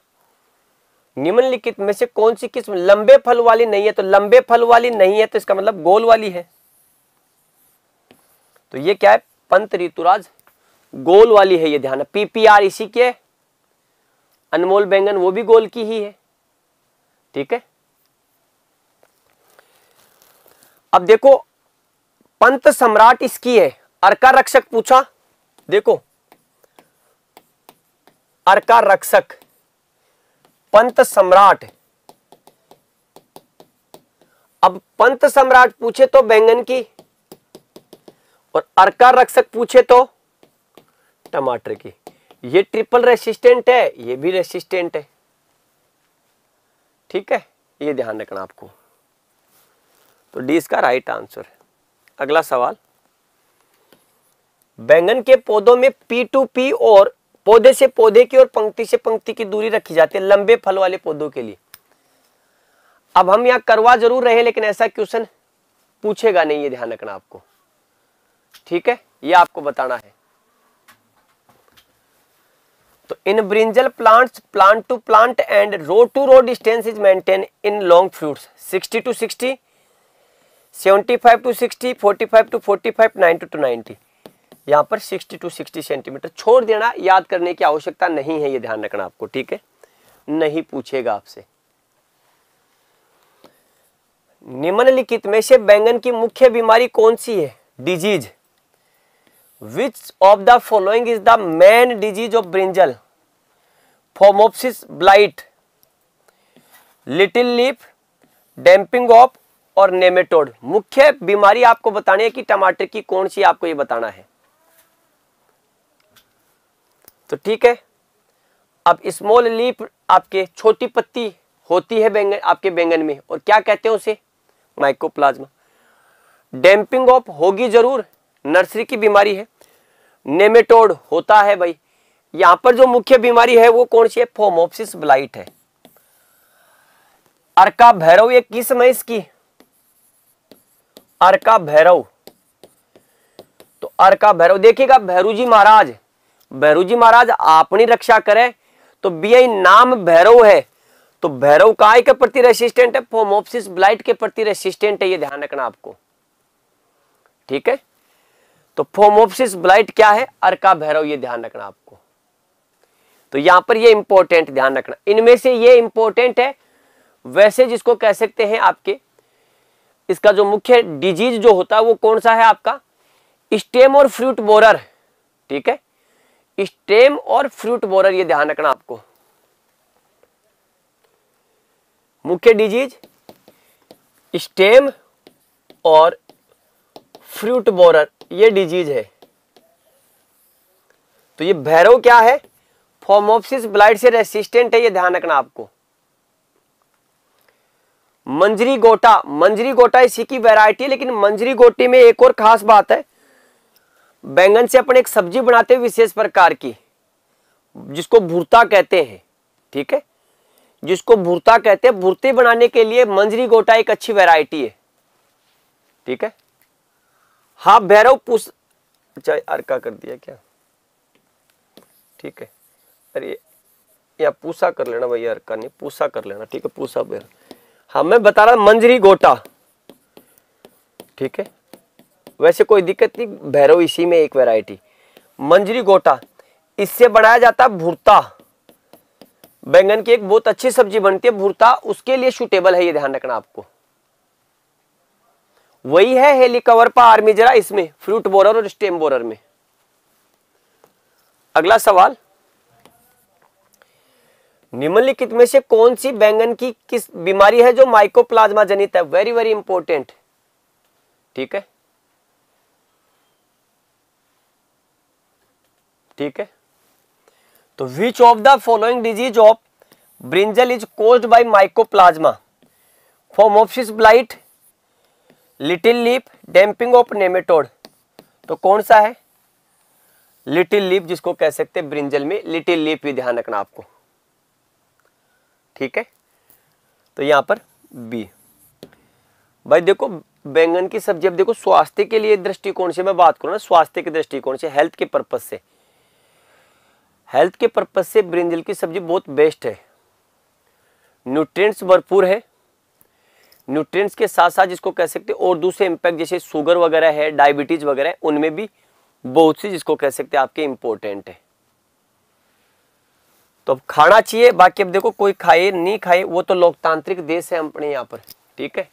निम्नलिखित में से कौन सी किस्म लंबे फल वाली नहीं है तो लंबे फल वाली नहीं है तो इसका मतलब गोल वाली है तो ये क्या है पंत ऋतुराज गोल वाली है ये ध्यान पीपीआर इसी की है अनमोल बैंगन वो भी गोल की ही है ठीक है अब देखो पंत सम्राट इसकी है अर्का रक्षक पूछा देखो अर्का रक्षक पंत सम्राट अब पंत सम्राट पूछे तो बैंगन की और अर्का रक्षक पूछे तो टमाटर की ये ट्रिपल रेसिस्टेंट है ये भी रेसिस्टेंट है ठीक है ये ध्यान रखना आपको तो डी इसका राइट आंसर है अगला सवाल बैंगन के पौधों में पी टू पी और पौधे से पौधे की और पंक्ति से पंक्ति की दूरी रखी जाती है लंबे फल वाले पौधों के लिए अब हम यहां करवा जरूर रहे लेकिन ऐसा क्वेश्चन पूछेगा नहीं ये ध्यान रखना आपको ठीक है ये आपको बताना है तो in brinjal plants plant to plant and row to row distance is maintain in long fruits 60 to 60 75 to 60 45 to 45 90 to यहाँ पर 60 टू 60 सेंटीमीटर छोड़ देना याद करने की आवश्यकता नहीं है ये ध्यान रखना आपको ठीक है नहीं पूछेगा आपसे निम्नलिखित में से बैंगन की मुख्य बीमारी कौन सी है disease which of the following is the main disease of brinjal phomopsis blight little leaf damping off और नेमेटोड मुख्य बीमारी आपको बतानी है कि टमाटर की कौन सी आपको ये बताना है तो ठीक है अब स्मॉल लीप आपके छोटी पत्ती होती है बैंगन आपके बैंगन में और क्या कहते हैं उसे माइकोप्लाज्मा डैम्पिंग ऑफ होगी जरूर नर्सरी की बीमारी है नेमेटोड होता है भाई यहां पर जो मुख्य बीमारी है वो कौन सी है फोमोपसिस ब्लाइट है अर्का भैरव ये किस है इसकी अर्का भैरव तो अर्का भैरव देखिएगा भैरू जी महाराज भैरव जी महाराज आपनी रक्षा करे तो बीआई नाम भैरव है तो भैरव काय के प्रति रेसिस्टेंट है फोमोपसिस ब्लाइट के प्रति रेसिस्टेंट है ये ध्यान रखना आपको ठीक है तो फोमोपसिस ब्लाइट क्या है अर्का भैरव ये ध्यान रखना आपको तो यहां पर ये इंपॉर्टेंट ध्यान रखना इनमें से ये इंपॉर्टेंट है वैसे जिसको कह सकते हैं आपके इसका जो मुख्य डिजीज जो होता है वो कौन सा है आपका स्टेम और फ्रूट बोरर ठीक है स्टेम और फ्रूट बोरर ये ध्यान रखना आपको मुख्य डिजीज स्टेम और फ्रूट बोरर ये डिजीज है तो ये भैरव क्या है फॉर्मोपसिस ब्लाइट से रेसिस्टेंट है ये ध्यान रखना आपको मंजरी गोटा मंजरी गोटा इसी की वैरायटी है लेकिन मंजरी गोटी में एक और खास बात है बैंगन से अपन एक सब्जी बनाते हैं विशेष प्रकार की जिसको भुरता कहते हैं ठीक है जिसको भुरता कहते हैं भुरते बनाने के लिए मंजरी गोटा एक अच्छी वैरायटी है ठीक है हाँ भैरव पुष अच्छा अर्का कर दिया क्या ठीक है अरे या पूसा कर लेना भैया अर्का नहीं पूसा कर लेना ठीक है पूसा भैया हाँ मैं बता रहा मंजरी गोटा ठीक है वैसे कोई दिक्कत नहीं भैरव इसी में एक वैरायटी मंजरी गोटा इससे बनाया जाता भुरता बैंगन की एक बहुत अच्छी सब्जी बनती है भुरता उसके लिए शूटेबल है ये ध्यान रखना आपको वही है आर्मी जरा इसमें फ्रूट बोरर और स्टेम बोरर में अगला सवाल निम्नलिखित में से कौन सी बैंगन की किस बीमारी है जो माइकोप्लाज्मा जनित है वेरी वेरी इंपॉर्टेंट ठीक है ठीक है तो which of the following disease of brinjal is cause by mycoplasma phomopsis blight little leaf damping off nematode तो कौन सा है लिटिल लीप जिसको कह सकते हैं ब्रिंजल में लिटिल लीप भी ध्यान रखना आपको ठीक है तो यहां पर बी भाई देखो बैंगन की सब्जी अब देखो स्वास्थ्य के लिए दृष्टिकोण से मैं बात करूँ ना स्वास्थ्य के दृष्टिकोण से हेल्थ के पर्पज से हेल्थ के पर्पज़ से ब्रिंजल की सब्ज़ी बहुत बेस्ट है न्यूट्रिएंट्स भरपूर है न्यूट्रिएंट्स के साथ साथ जिसको कह सकते और दूसरे इम्पैक्ट जैसे शुगर वगैरह है डायबिटीज़ वगैरह है उनमें भी बहुत सी जिसको कह सकते आपके इम्पोर्टेंट है तो अब खाना चाहिए बाकी अब देखो कोई खाए नहीं खाए वो तो लोकतांत्रिक देश है अपने यहाँ पर ठीक है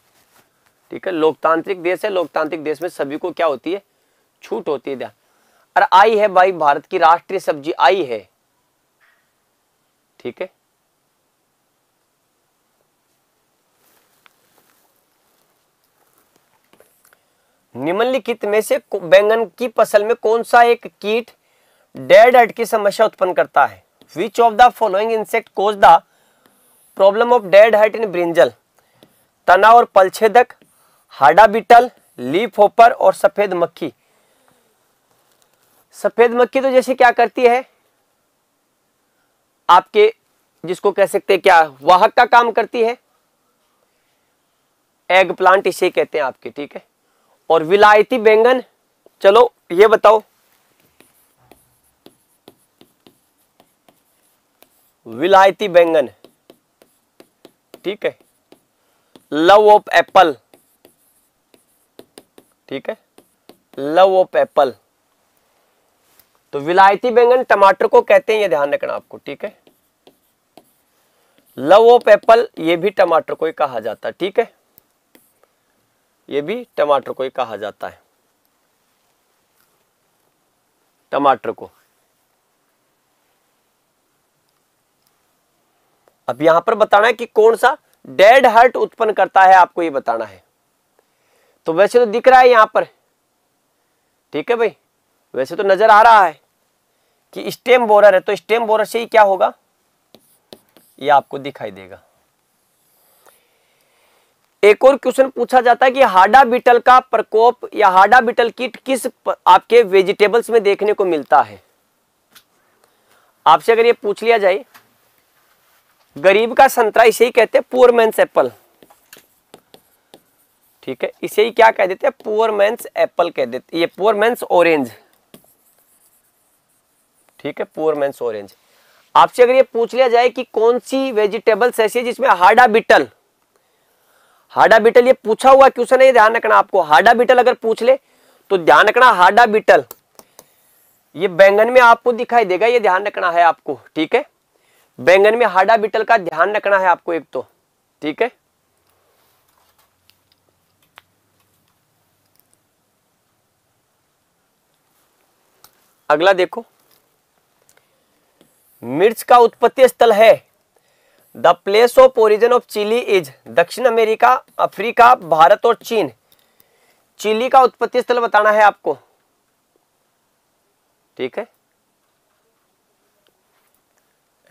ठीक है लोकतांत्रिक देश है लोकतांत्रिक देश में सभी को क्या होती है छूट होती है अरे आई है भाई भारत की राष्ट्रीय सब्जी आई है ठीक है निम्नलिखित में से बैंगन की फसल में कौन सा एक कीट डेड हट की समस्या उत्पन्न करता है which of the following insect cause the problem of dead heart in brinjal तना और पलछेदक हाडा बीटल लीफ होपर और सफेद मक्खी सफेद मक्खी तो जैसे क्या करती है आपके जिसको कह सकते हैं क्या वाहक का काम करती है एग प्लांट इसे कहते हैं आपके ठीक है और विलायती बैंगन चलो ये बताओ विलायती बैंगन ठीक है लव ऑफ एप्पल ठीक है लव ऑफ एप्पल तो विलायती बैंगन टमाटर को कहते हैं ये ध्यान रखना आपको ठीक है लव ऑफ एप्पल ये भी टमाटर को ही कहा जाता है ठीक है ये भी टमाटर को ही कहा जाता है टमाटर को अब यहां पर बताना है कि कौन सा डेड हर्ट उत्पन्न करता है आपको ये बताना है तो वैसे तो दिख रहा है यहां पर ठीक है भाई वैसे तो नजर आ रहा है कि स्टेम बोरर है तो स्टेम बोरर से ही क्या होगा ये आपको दिखाई देगा एक और क्वेश्चन पूछा जाता है कि हाडा बीटल का प्रकोप या हाडा बीटल कीट किस आपके वेजिटेबल्स में देखने को मिलता है आपसे अगर ये पूछ लिया जाए गरीब का संतरा इसे ही कहते हैं पुअर मैं एप्पल ठीक है इसे ही क्या कह देते हैं पुअर मैं एप्पल कह देते ये पुअर मैं ऑरेंज ठीक है पुअर मैंस ऑरेंज आपसे अगर ये पूछ लिया जाए कि कौन सी वेजिटेबल्स ऐसी है जिसमें हाडा बिटल हाडा बिटल ये पूछा हुआ क्वेश्चन है ध्यान रखना आपको हाडा बिटल अगर पूछ ले तो ध्यान रखना हाडा बिटल ये बैंगन में आपको दिखाई देगा ये ध्यान रखना है आपको ठीक है बैंगन में हाडा बिटल का ध्यान रखना है आपको एक तो ठीक है अगला देखो मिर्च का उत्पत्ति स्थल है the place of origin of chilli is दक्षिण अमेरिका अफ्रीका भारत और चीन चिली का उत्पत्ति स्थल बताना है आपको ठीक है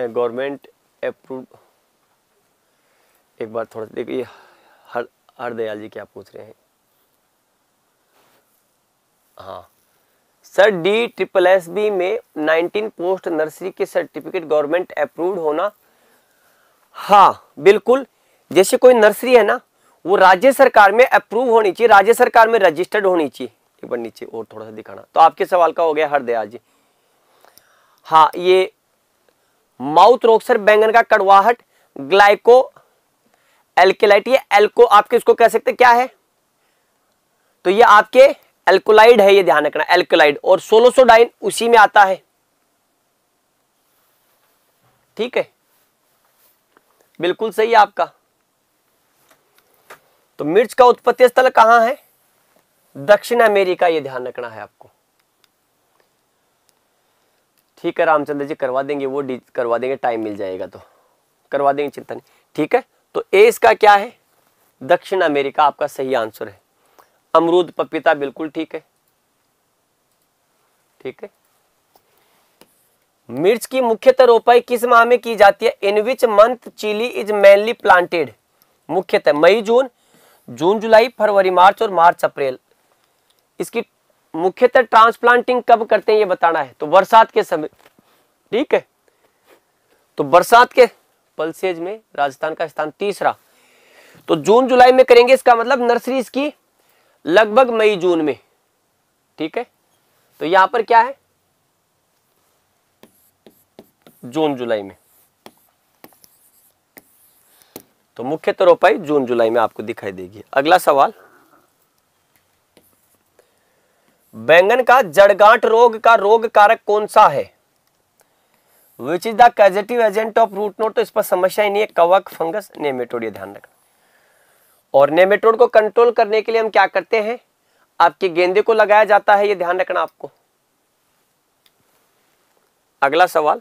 गवर्नमेंट अप्रूव एक बार थोड़ा देखिए हर हरदयाल जी क्या पूछ रहे हैं हाँ sir D triple S B में 19 पोस्ट नर्सरी के सर्टिफिकेट गवर्नमेंट अप्रूव होना हाँ बिल्कुल जैसे कोई नर्सरी है ना वो राज्य सरकार में अप्रूव होनी चाहिए राज्य सरकार में रजिस्टर्ड होनी चाहिए एक बार नीचे और थोड़ा सा दिखाना तो आपके सवाल का हो गया हरदयाल जी हाँ ये माउथ रोग सर बैंगन का कड़वाहट ग्लाइको एल्केलाइट ये एल्को आपके इसको कह सकते क्या है तो ये आपके एल्कोलाइड है ये ध्यान रखना एल्कोलाइड और सोलोसोडाइन उसी में आता है ठीक है बिल्कुल सही है आपका तो मिर्च का उत्पत्ति स्थल कहां है दक्षिण अमेरिका ये ध्यान रखना है आपको ठीक है रामचंद्र जी करवा देंगे वो करवा देंगे टाइम मिल जाएगा तो करवा देंगे चिंता नहीं ठीक है तो ए इसका क्या है दक्षिण अमेरिका आपका सही आंसर है अमरूद पपीता बिल्कुल ठीक है ठीक है मिर्च की मुख्यतः रोपाई किस माह में की जाती है in which month chilli is mainly planted मुख्यतः मई जून जून जुलाई फरवरी मार्च और मार्च अप्रैल इसकी मुख्यतः ट्रांसप्लांटिंग कब करते हैं ये बताना है तो बरसात के समय ठीक है तो बरसात के पल्सेज में राजस्थान का स्थान तीसरा तो जून जुलाई में करेंगे इसका मतलब नर्सरी इसकी लगभग मई जून में ठीक है तो यहां पर क्या है जून जुलाई में तो मुख्यतः रोपाई जून जुलाई में आपको दिखाई देगी अगला सवाल बैंगन का जड़गांठ रोग का रोग कारक कौन सा है which is the causative agent of root knot तो इस पर समस्या ही नहीं है कवक फंगस नेमेटोडिया ध्यान रखना और नेमेटोड को कंट्रोल करने के लिए हम क्या करते हैं आपके गेंदे को लगाया जाता है ये ध्यान रखना आपको अगला सवाल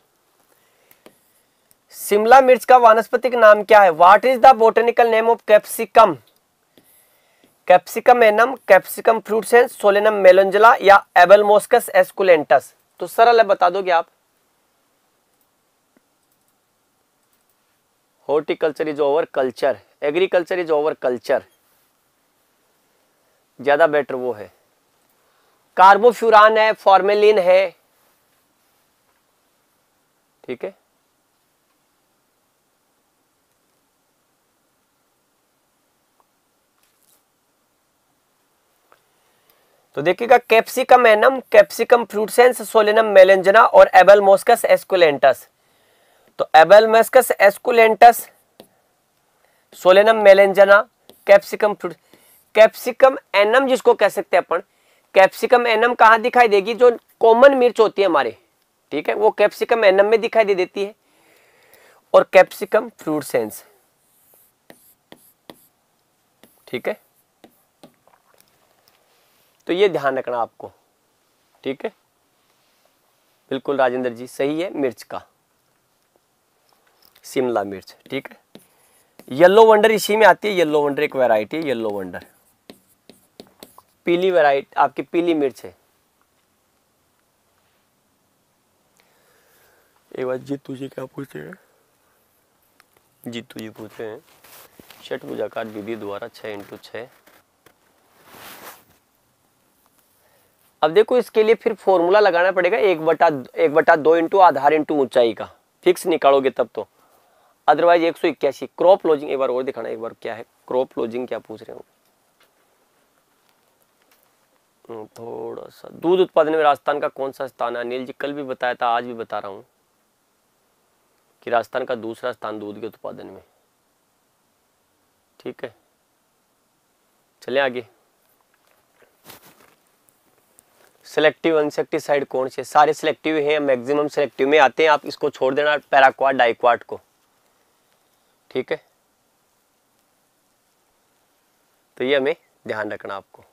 शिमला मिर्च का वानस्पतिक नाम क्या है what is the botanical name of capsicum capsicum annuum capsicum fruits हैं सोलेनम मेलोंजला या एबल मोस्कस एस्कुलेंटस तो सरल है बता दोगे आप horticulture is over culture agriculture is over culture ज़्यादा बेटर वो है कार्बोफ्यूरान है फॉर्मेलिन है ठीक है तो देखिएगा capsicum annuum capsicum frutescens solanum melongena और एबल मोस्कस एस्कुलेंटस तो abelmoschus esculentus solanum melongena capsicum fruit capsicum annuum जिसको कह सकते हैं अपन कैप्सिकम एनम कहाँ दिखाई देगी जो कॉमन मिर्च होती है हमारे ठीक है वो कैप्सिकम एनम में दिखाई दे देती है और कैप्सिकम फ्रूट सेंस ठीक है तो ये ध्यान रखना आपको ठीक है बिल्कुल राजेंद्र जी सही है मिर्च का शिमला मिर्च ठीक है येलो वंडर इसी में आती है येलो वंडर एक वैरायटी है येलो वंडर पीली वैरायटी आपकी पीली मिर्च है एक बार जीतू जी क्या पूछे हैं जीतू जी पूछे हैं छठ पूजा का विधि द्वारा छः इंटू छ अब देखो इसके लिए फिर फॉर्मूला लगाना पड़ेगा एक बटा एक बटा दो इंटू आधार इंटू ऊंचाई का फिक्स निकालोगे तब तो अदरवाइज एक सौ इक्यासी क्रॉप लॉजिंग एक बार और दिखाना एक बार क्या है क्रॉप लॉजिंग क्या पूछ रहे हो हम्म, थोड़ा सा दूध उत्पादन में राजस्थान का कौन सा स्थान है अनिल जी कल भी बताया था आज भी बता रहा हूं कि राजस्थान का दूसरा स्थान दूध के उत्पादन में ठीक है चले आगे सेलेक्टिव इंसेक्टिसाइड कौन से सारे सेलेक्टिव हैं मैक्सिमम सेलेक्टिव में आते हैं आप इसको छोड़ देना पैराक्वाड डाइक्वाड को ठीक है तो ये हमें ध्यान रखना आपको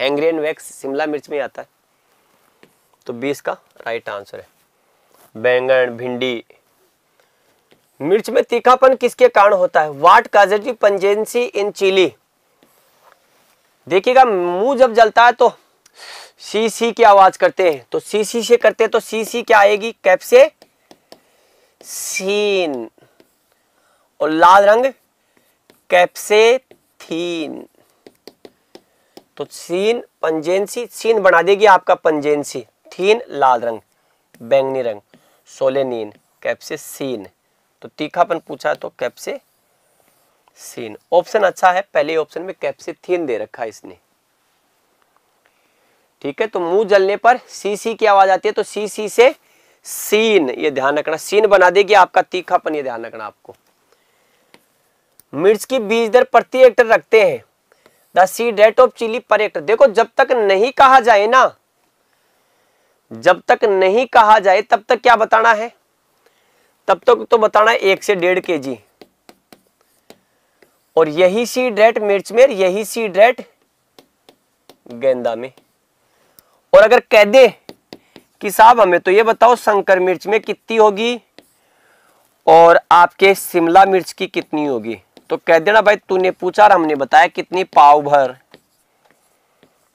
हैंग्रेन वैक्स शिमला मिर्च में आता है तो बी इसका राइट आंसर है बैंगन भिंडी मिर्च में तीखापन किसके कारण होता है वाट काजेटिव पंजेंसी इन चिली देखिएगा मुंह जब जलता है तो सी सी की आवाज करते हैं तो सी सी से करते हैं तो सी सी क्या आएगी कैप से सीन और लाल रंग कैप्सेथीन तो सीन पंजेंसी सीन बना देगी आपका पंजेंसी थीन लाल रंग बैंगनी रंग सोलेनिन कैप्से सीन तो तीखापन पूछा तो कैप्से सीन ऑप्शन अच्छा है पहले ऑप्शन में कैप्से थीन दे रखा है इसने ठीक है तो मुंह जलने पर सी सी की आवाज आती है तो सी सी से सीन ये ध्यान रखना सीन बना देगी आपका तीखापन ये ध्यान रखना आपको मिर्च की बीज दर प्रति एक्टर रखते हैं the seed rate of chilli per hectare देखो जब तक नहीं कहा जाए ना जब तक नहीं कहा जाए तब तक क्या बताना है तब तक तो बताना है एक से डेढ़ के जी और यही सीड रेट मिर्च में यही सीड रेट गेंदा में और अगर कह दे कि साहब हमें तो ये बताओ संकर मिर्च में कितनी होगी और आपके शिमला मिर्च की कितनी होगी तो कह देना भाई तूने पूछा और हमने बताया कितनी पाव भर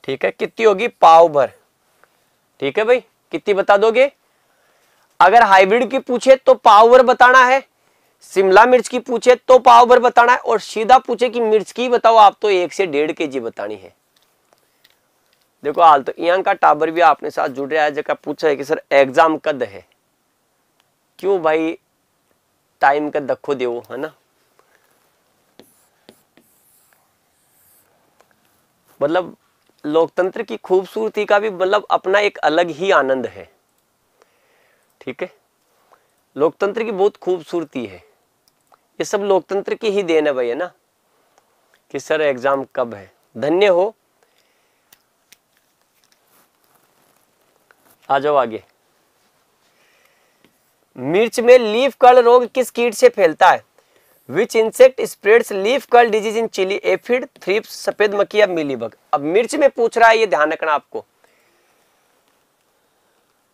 ठीक है कितनी होगी पाव भर ठीक है भाई कितनी बता दोगे अगर हाइब्रिड की पूछे तो पाव भर बताना है शिमला मिर्च की पूछे तो पाव भर बताना है और सीधा पूछे कि मिर्च की बताओ आप तो एक से डेढ़ के जी बतानी है देखो हाल तो इंका का टाबर भी आपने साथ जुड़ रहा है जगह पूछा है कि सर एग्जाम कद है क्यों भाई टाइम का दखो देव है ना मतलब लोकतंत्र की खूबसूरती का भी मतलब अपना एक अलग ही आनंद है ठीक है लोकतंत्र की बहुत खूबसूरती है ये सब लोकतंत्र की ही देन है भैया ना कि सर एग्जाम कब है धन्य हो आ जाओ आगे मिर्च में लीफ कण रोग किस कीट से फैलता है which insect spreads leaf curl disease in chilli aphid thrips सफेद मक्खी मक्खिया मिलीबग अब मिर्च में पूछ रहा है ये ध्यान रखना आपको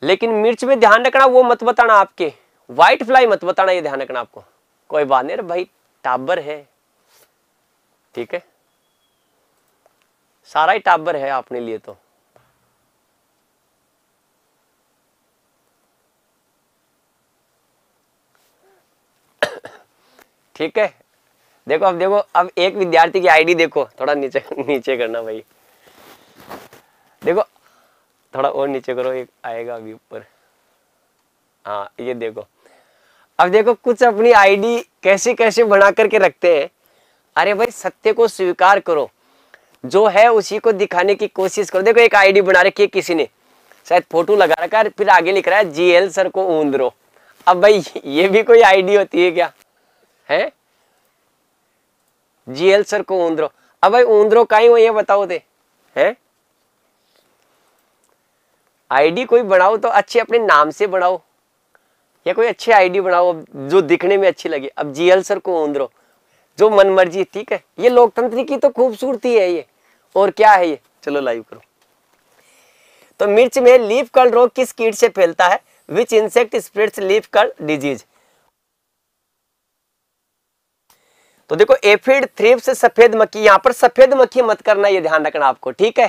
लेकिन मिर्च में ध्यान रखना वो मत बताना आपके व्हाइट फ्लाई मत बताना ये ध्यान रखना आपको कोई बात नहीं भाई टाबर है ठीक है सारा ही टाबर है आपने लिए तो ठीक है देखो अब देखो अब एक विद्यार्थी की आईडी देखो थोड़ा नीचे नीचे करना भाई देखो थोड़ा और नीचे करो एक आएगा अभी ऊपर हाँ ये देखो अब देखो कुछ अपनी आईडी कैसे कैसे बना करके रखते हैं अरे भाई सत्य को स्वीकार करो जो है उसी को दिखाने की कोशिश करो देखो एक आईडी बना रखी है किसी ने शायद फोटो लगा रखा है फिर आगे लिख रहा है जीएल सर को ऊंद अब भाई ये भी कोई आईडी होती है क्या है जीएल सर को ऊंद्रो अब भाई ऊंद्रो का ही हो ये बताओ दे हैं आईडी कोई बनाओ तो अच्छे अपने नाम से बनाओ या कोई अच्छी आईडी बनाओ जो दिखने में अच्छी लगे अब जीएल सर को ऊंदरो जो मन मर्जी ठीक है ये लोकतंत्र की तो खूबसूरती है ये और क्या है ये चलो लाइव करो तो मिर्च में लीफ कर्ल रोग किस कीट से फैलता है which insect spread leaf curl disease तो देखो एफिड थ्रिप्स सफेद मक्खी यहां पर सफेद मक्खी मत करना ये ध्यान रखना आपको ठीक है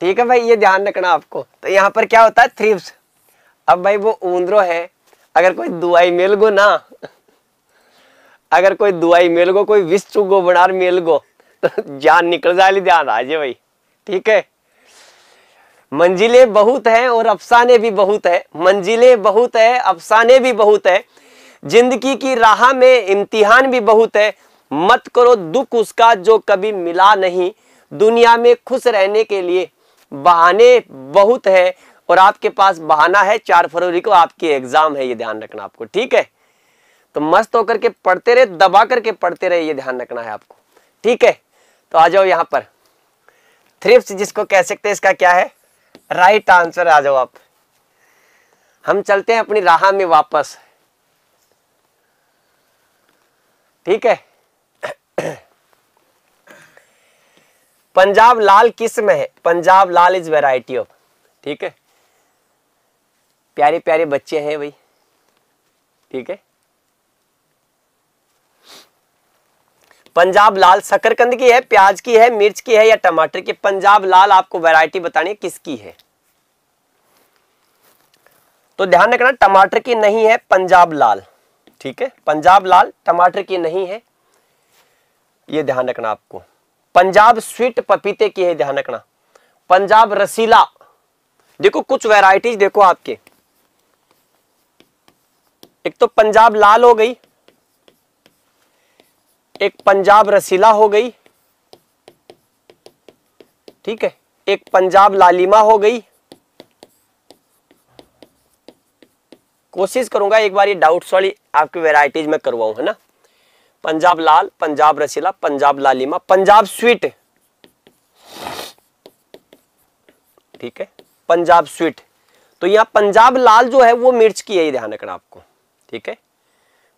ठीक है भाई ये ध्यान रखना आपको तो यहाँ पर क्या होता है थ्रिप्स अब भाई वो ऊंद्रो है अगर कोई दुआई मेल गो ना अगर कोई दुआई मेल गो कोई विष चुगो बनार मेल गो तो जान निकल जाए ध्यान आज भाई ठीक है मंजिलें बहुत हैं और अफसाने भी बहुत है मंजिलें बहुत है अफसाने भी बहुत है जिंदगी की राह में इम्तिहान भी बहुत है मत करो दुख उसका जो कभी मिला नहीं दुनिया में खुश रहने के लिए बहाने बहुत है और आपके पास बहाना है चार फरवरी को आपकी एग्जाम है ये ध्यान रखना आपको ठीक है तो मस्त होकर के पढ़ते रहे दबा करके पढ़ते रहे ये ध्यान रखना है आपको ठीक है तो आ जाओ यहां पर थ्रिप्स जिसको कह सकते हैं इसका क्या है राइट आंसर आ जाओ आप हम चलते हैं अपनी राह में वापस ठीक है पंजाब लाल किस में है Punjab Lal is variety of ठीक है प्यारे प्यारे बच्चे हैं भाई ठीक है पंजाब लाल शकरकंद की है प्याज की है मिर्च की है या टमाटर की पंजाब लाल आपको वैरायटी बतानी है किसकी है तो ध्यान रखना टमाटर की नहीं है पंजाब लाल ठीक है पंजाब लाल टमाटर की नहीं है ये ध्यान रखना आपको पंजाब स्वीट पपीते की है ध्यान रखना पंजाब रसीला देखो कुछ वेराइटीज देखो आपके एक तो पंजाब लाल हो गई एक पंजाब रसीला हो गई ठीक है एक पंजाब लालिमा हो गई कोशिश करूंगा एक बार ये डाउट वाली आपकी वेराइटीज में करवाऊ है ना पंजाब लाल पंजाब रसीला पंजाब लालिमा पंजाब स्वीट ठीक है पंजाब स्वीट तो यहां पंजाब लाल जो है वो मिर्च की है ये ध्यान रखना आपको ठीक है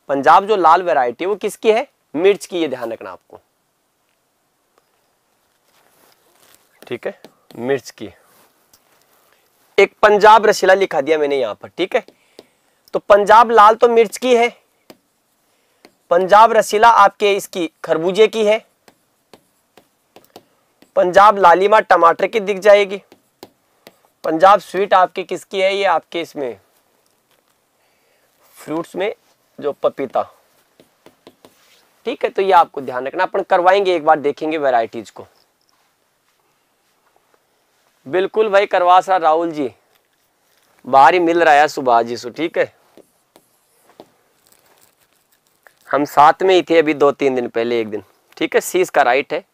पंजाब जो लाल वेराइटी वो किसकी है मिर्च की ये ध्यान रखना आपको ठीक है मिर्च की एक पंजाब रसीला लिखा दिया मैंने यहां पर ठीक है तो पंजाब लाल तो मिर्च की है पंजाब रसीला आपके इसकी खरबूजे की है पंजाब लालिमा टमाटर की दिख जाएगी पंजाब स्वीट आपके किसकी है ये आपके इसमें फ्रूट्स में जो पपीता ठीक है तो ये आपको ध्यान रखना अपन करवाएंगे एक बार देखेंगे वेराइटीज को बिल्कुल भाई करवा सर राहुल जी बाहर ही मिल रहा है सुबह जी सो ठीक है हम साथ में ही थे अभी दो तीन दिन पहले एक दिन ठीक है सी इसका राइट है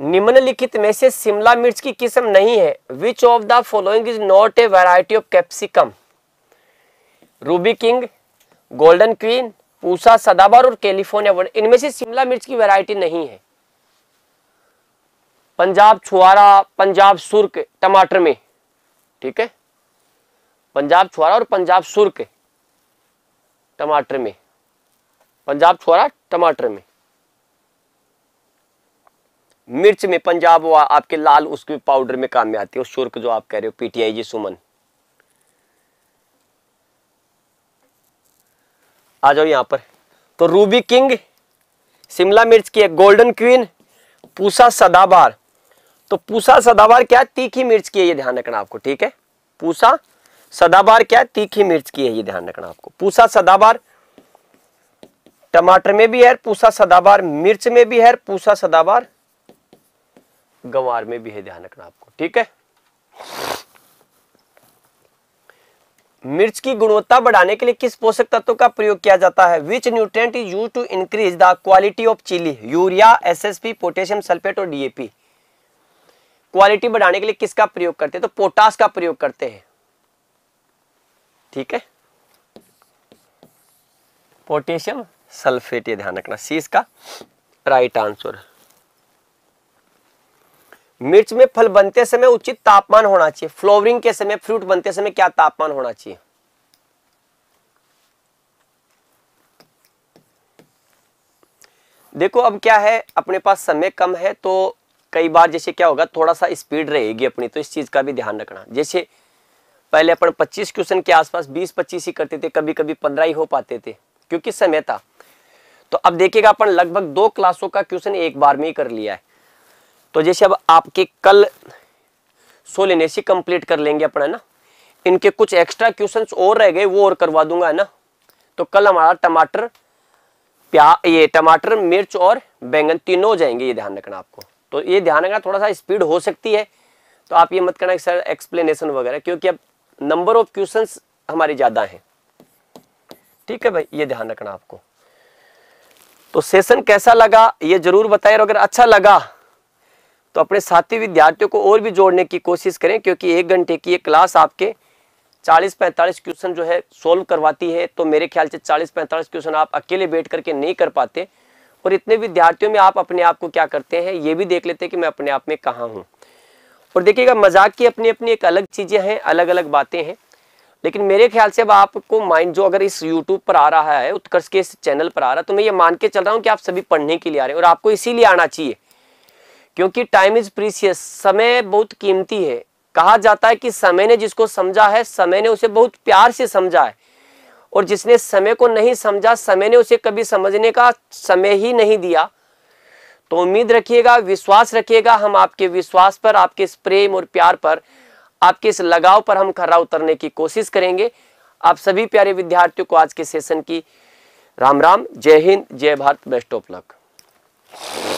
निम्नलिखित में से शिमला मिर्च की किस्म नहीं है which of the following is not a variety of capsicum ruby king golden queen Pusa Sadabahar और कैलिफोर्निया वर्ड इनमें से शिमला मिर्च की वैरायटी नहीं है पंजाब छुआरा पंजाब सुर्ख टमाटर में ठीक है पंजाब छुआरा और पंजाब सुर्ख टमाटर में पंजाब छोड़ा टमाटर में मिर्च में पंजाब हुआ आपके लाल उसके पाउडर में काम में आती है शुल्क जो आप कह रहे हो पीटीआई जी सुमन आ जाओ यहां पर तो रूबी किंग शिमला मिर्च की है गोल्डन क्वीन पूसा सदाबार तो पूसा सदाबार क्या तीखी मिर्च की है ये ध्यान रखना आपको ठीक है पूसा सदाबार क्या है तीखी मिर्च की है ये ध्यान रखना आपको पूसा सदाबार टमाटर में भी है पूसा सदाबार मिर्च में भी है पूसा सदाबार गवार में भी है ध्यान रखना आपको ठीक है मिर्च की गुणवत्ता बढ़ाने के लिए किस पोषक तत्व का प्रयोग किया जाता है which nutrient is use to increase the quality of chilli urea SSP potassium sulphate और डीएपी क्वालिटी बढ़ाने के लिए किसका प्रयोग करते हैं तो पोटास का प्रयोग करते हैं ठीक है पोटेशियम सल्फेट ये ध्यान रखना सी इसका राइट आंसर मिर्च में फल बनते समय उचित तापमान होना चाहिए फ्लोवरिंग के समय फ्रूट बनते समय क्या तापमान होना चाहिए देखो अब क्या है अपने पास समय कम है तो कई बार जैसे क्या होगा थोड़ा सा स्पीड रहेगी अपनी तो इस चीज का भी ध्यान रखना जैसे पहले अपन 25 क्वेश्चन के आसपास 20-25 ही करते थे कभी कभी 15 ही हो पाते थे क्योंकि समय था तो अब देखिएगा अपन लगभग दो क्लासों का क्वेश्चन एक बार में ही कर लिया है तो जैसे अब आपके कल सोलिनेसी कंप्लीट कर लेंगे अपन है ना इनके कुछ एक्स्ट्रा क्वेश्चन और रह गए वो और करवा दूंगा है ना तो कल हमारा टमाटर प्या ये टमाटर मिर्च और बैंगन तीनों हो जाएंगे ये ध्यान रखना आपको तो ये ध्यान रखना थोड़ा सा स्पीड हो सकती है तो आप ये मत करना सर एक्सप्लेनेशन वगैरह क्योंकि अब नंबर ऑफ क्वेश्चन हमारे ज़्यादा हैं ठीक है भाई ये ध्यान रखना आपको तो सेशन कैसा लगा ये जरूर बताएं और अगर अच्छा लगा तो अपने साथी विद्यार्थियों को और भी जोड़ने की कोशिश करें क्योंकि एक घंटे की ये क्लास आपके 40-45 क्वेश्चन जो है सोल्व करवाती है तो मेरे ख्याल से 40-45 क्वेश्चन आप अकेले बैठ करके नहीं कर पाते और इतने विद्यार्थियों में आप अपने आप को क्या करते हैं ये भी देख लेते हैं कि मैं अपने आप में कहाँ हूँ और देखिएगा मजाक की अपनी अपनी एक अलग चीज़ें हैं अलग अलग बातें हैं लेकिन मेरे ख्याल से अब आपको माइंड जो अगर इस यूट्यूब पर आ रहा है उत्कर्ष के इस चैनल पर आ रहा है तो मैं ये मान के चल रहा हूँ कि आप सभी पढ़ने के लिए आ रहे हैं और आपको इसीलिए आना चाहिए क्योंकि टाइम इज प्रीसियस समय बहुत कीमती है कहा जाता है कि समय ने जिसको समझा है समय ने उसे बहुत प्यार से समझा है और जिसने समय को नहीं समझा समय ने उसे कभी समझने का समय ही नहीं दिया तो उम्मीद रखिएगा विश्वास रखिएगा हम आपके विश्वास पर आपके इस प्रेम और प्यार पर आपके इस लगाव पर हम खरा उतरने की कोशिश करेंगे आप सभी प्यारे विद्यार्थियों को आज के सेशन की राम राम जय हिंद जय भारत बेस्ट ऑफ लक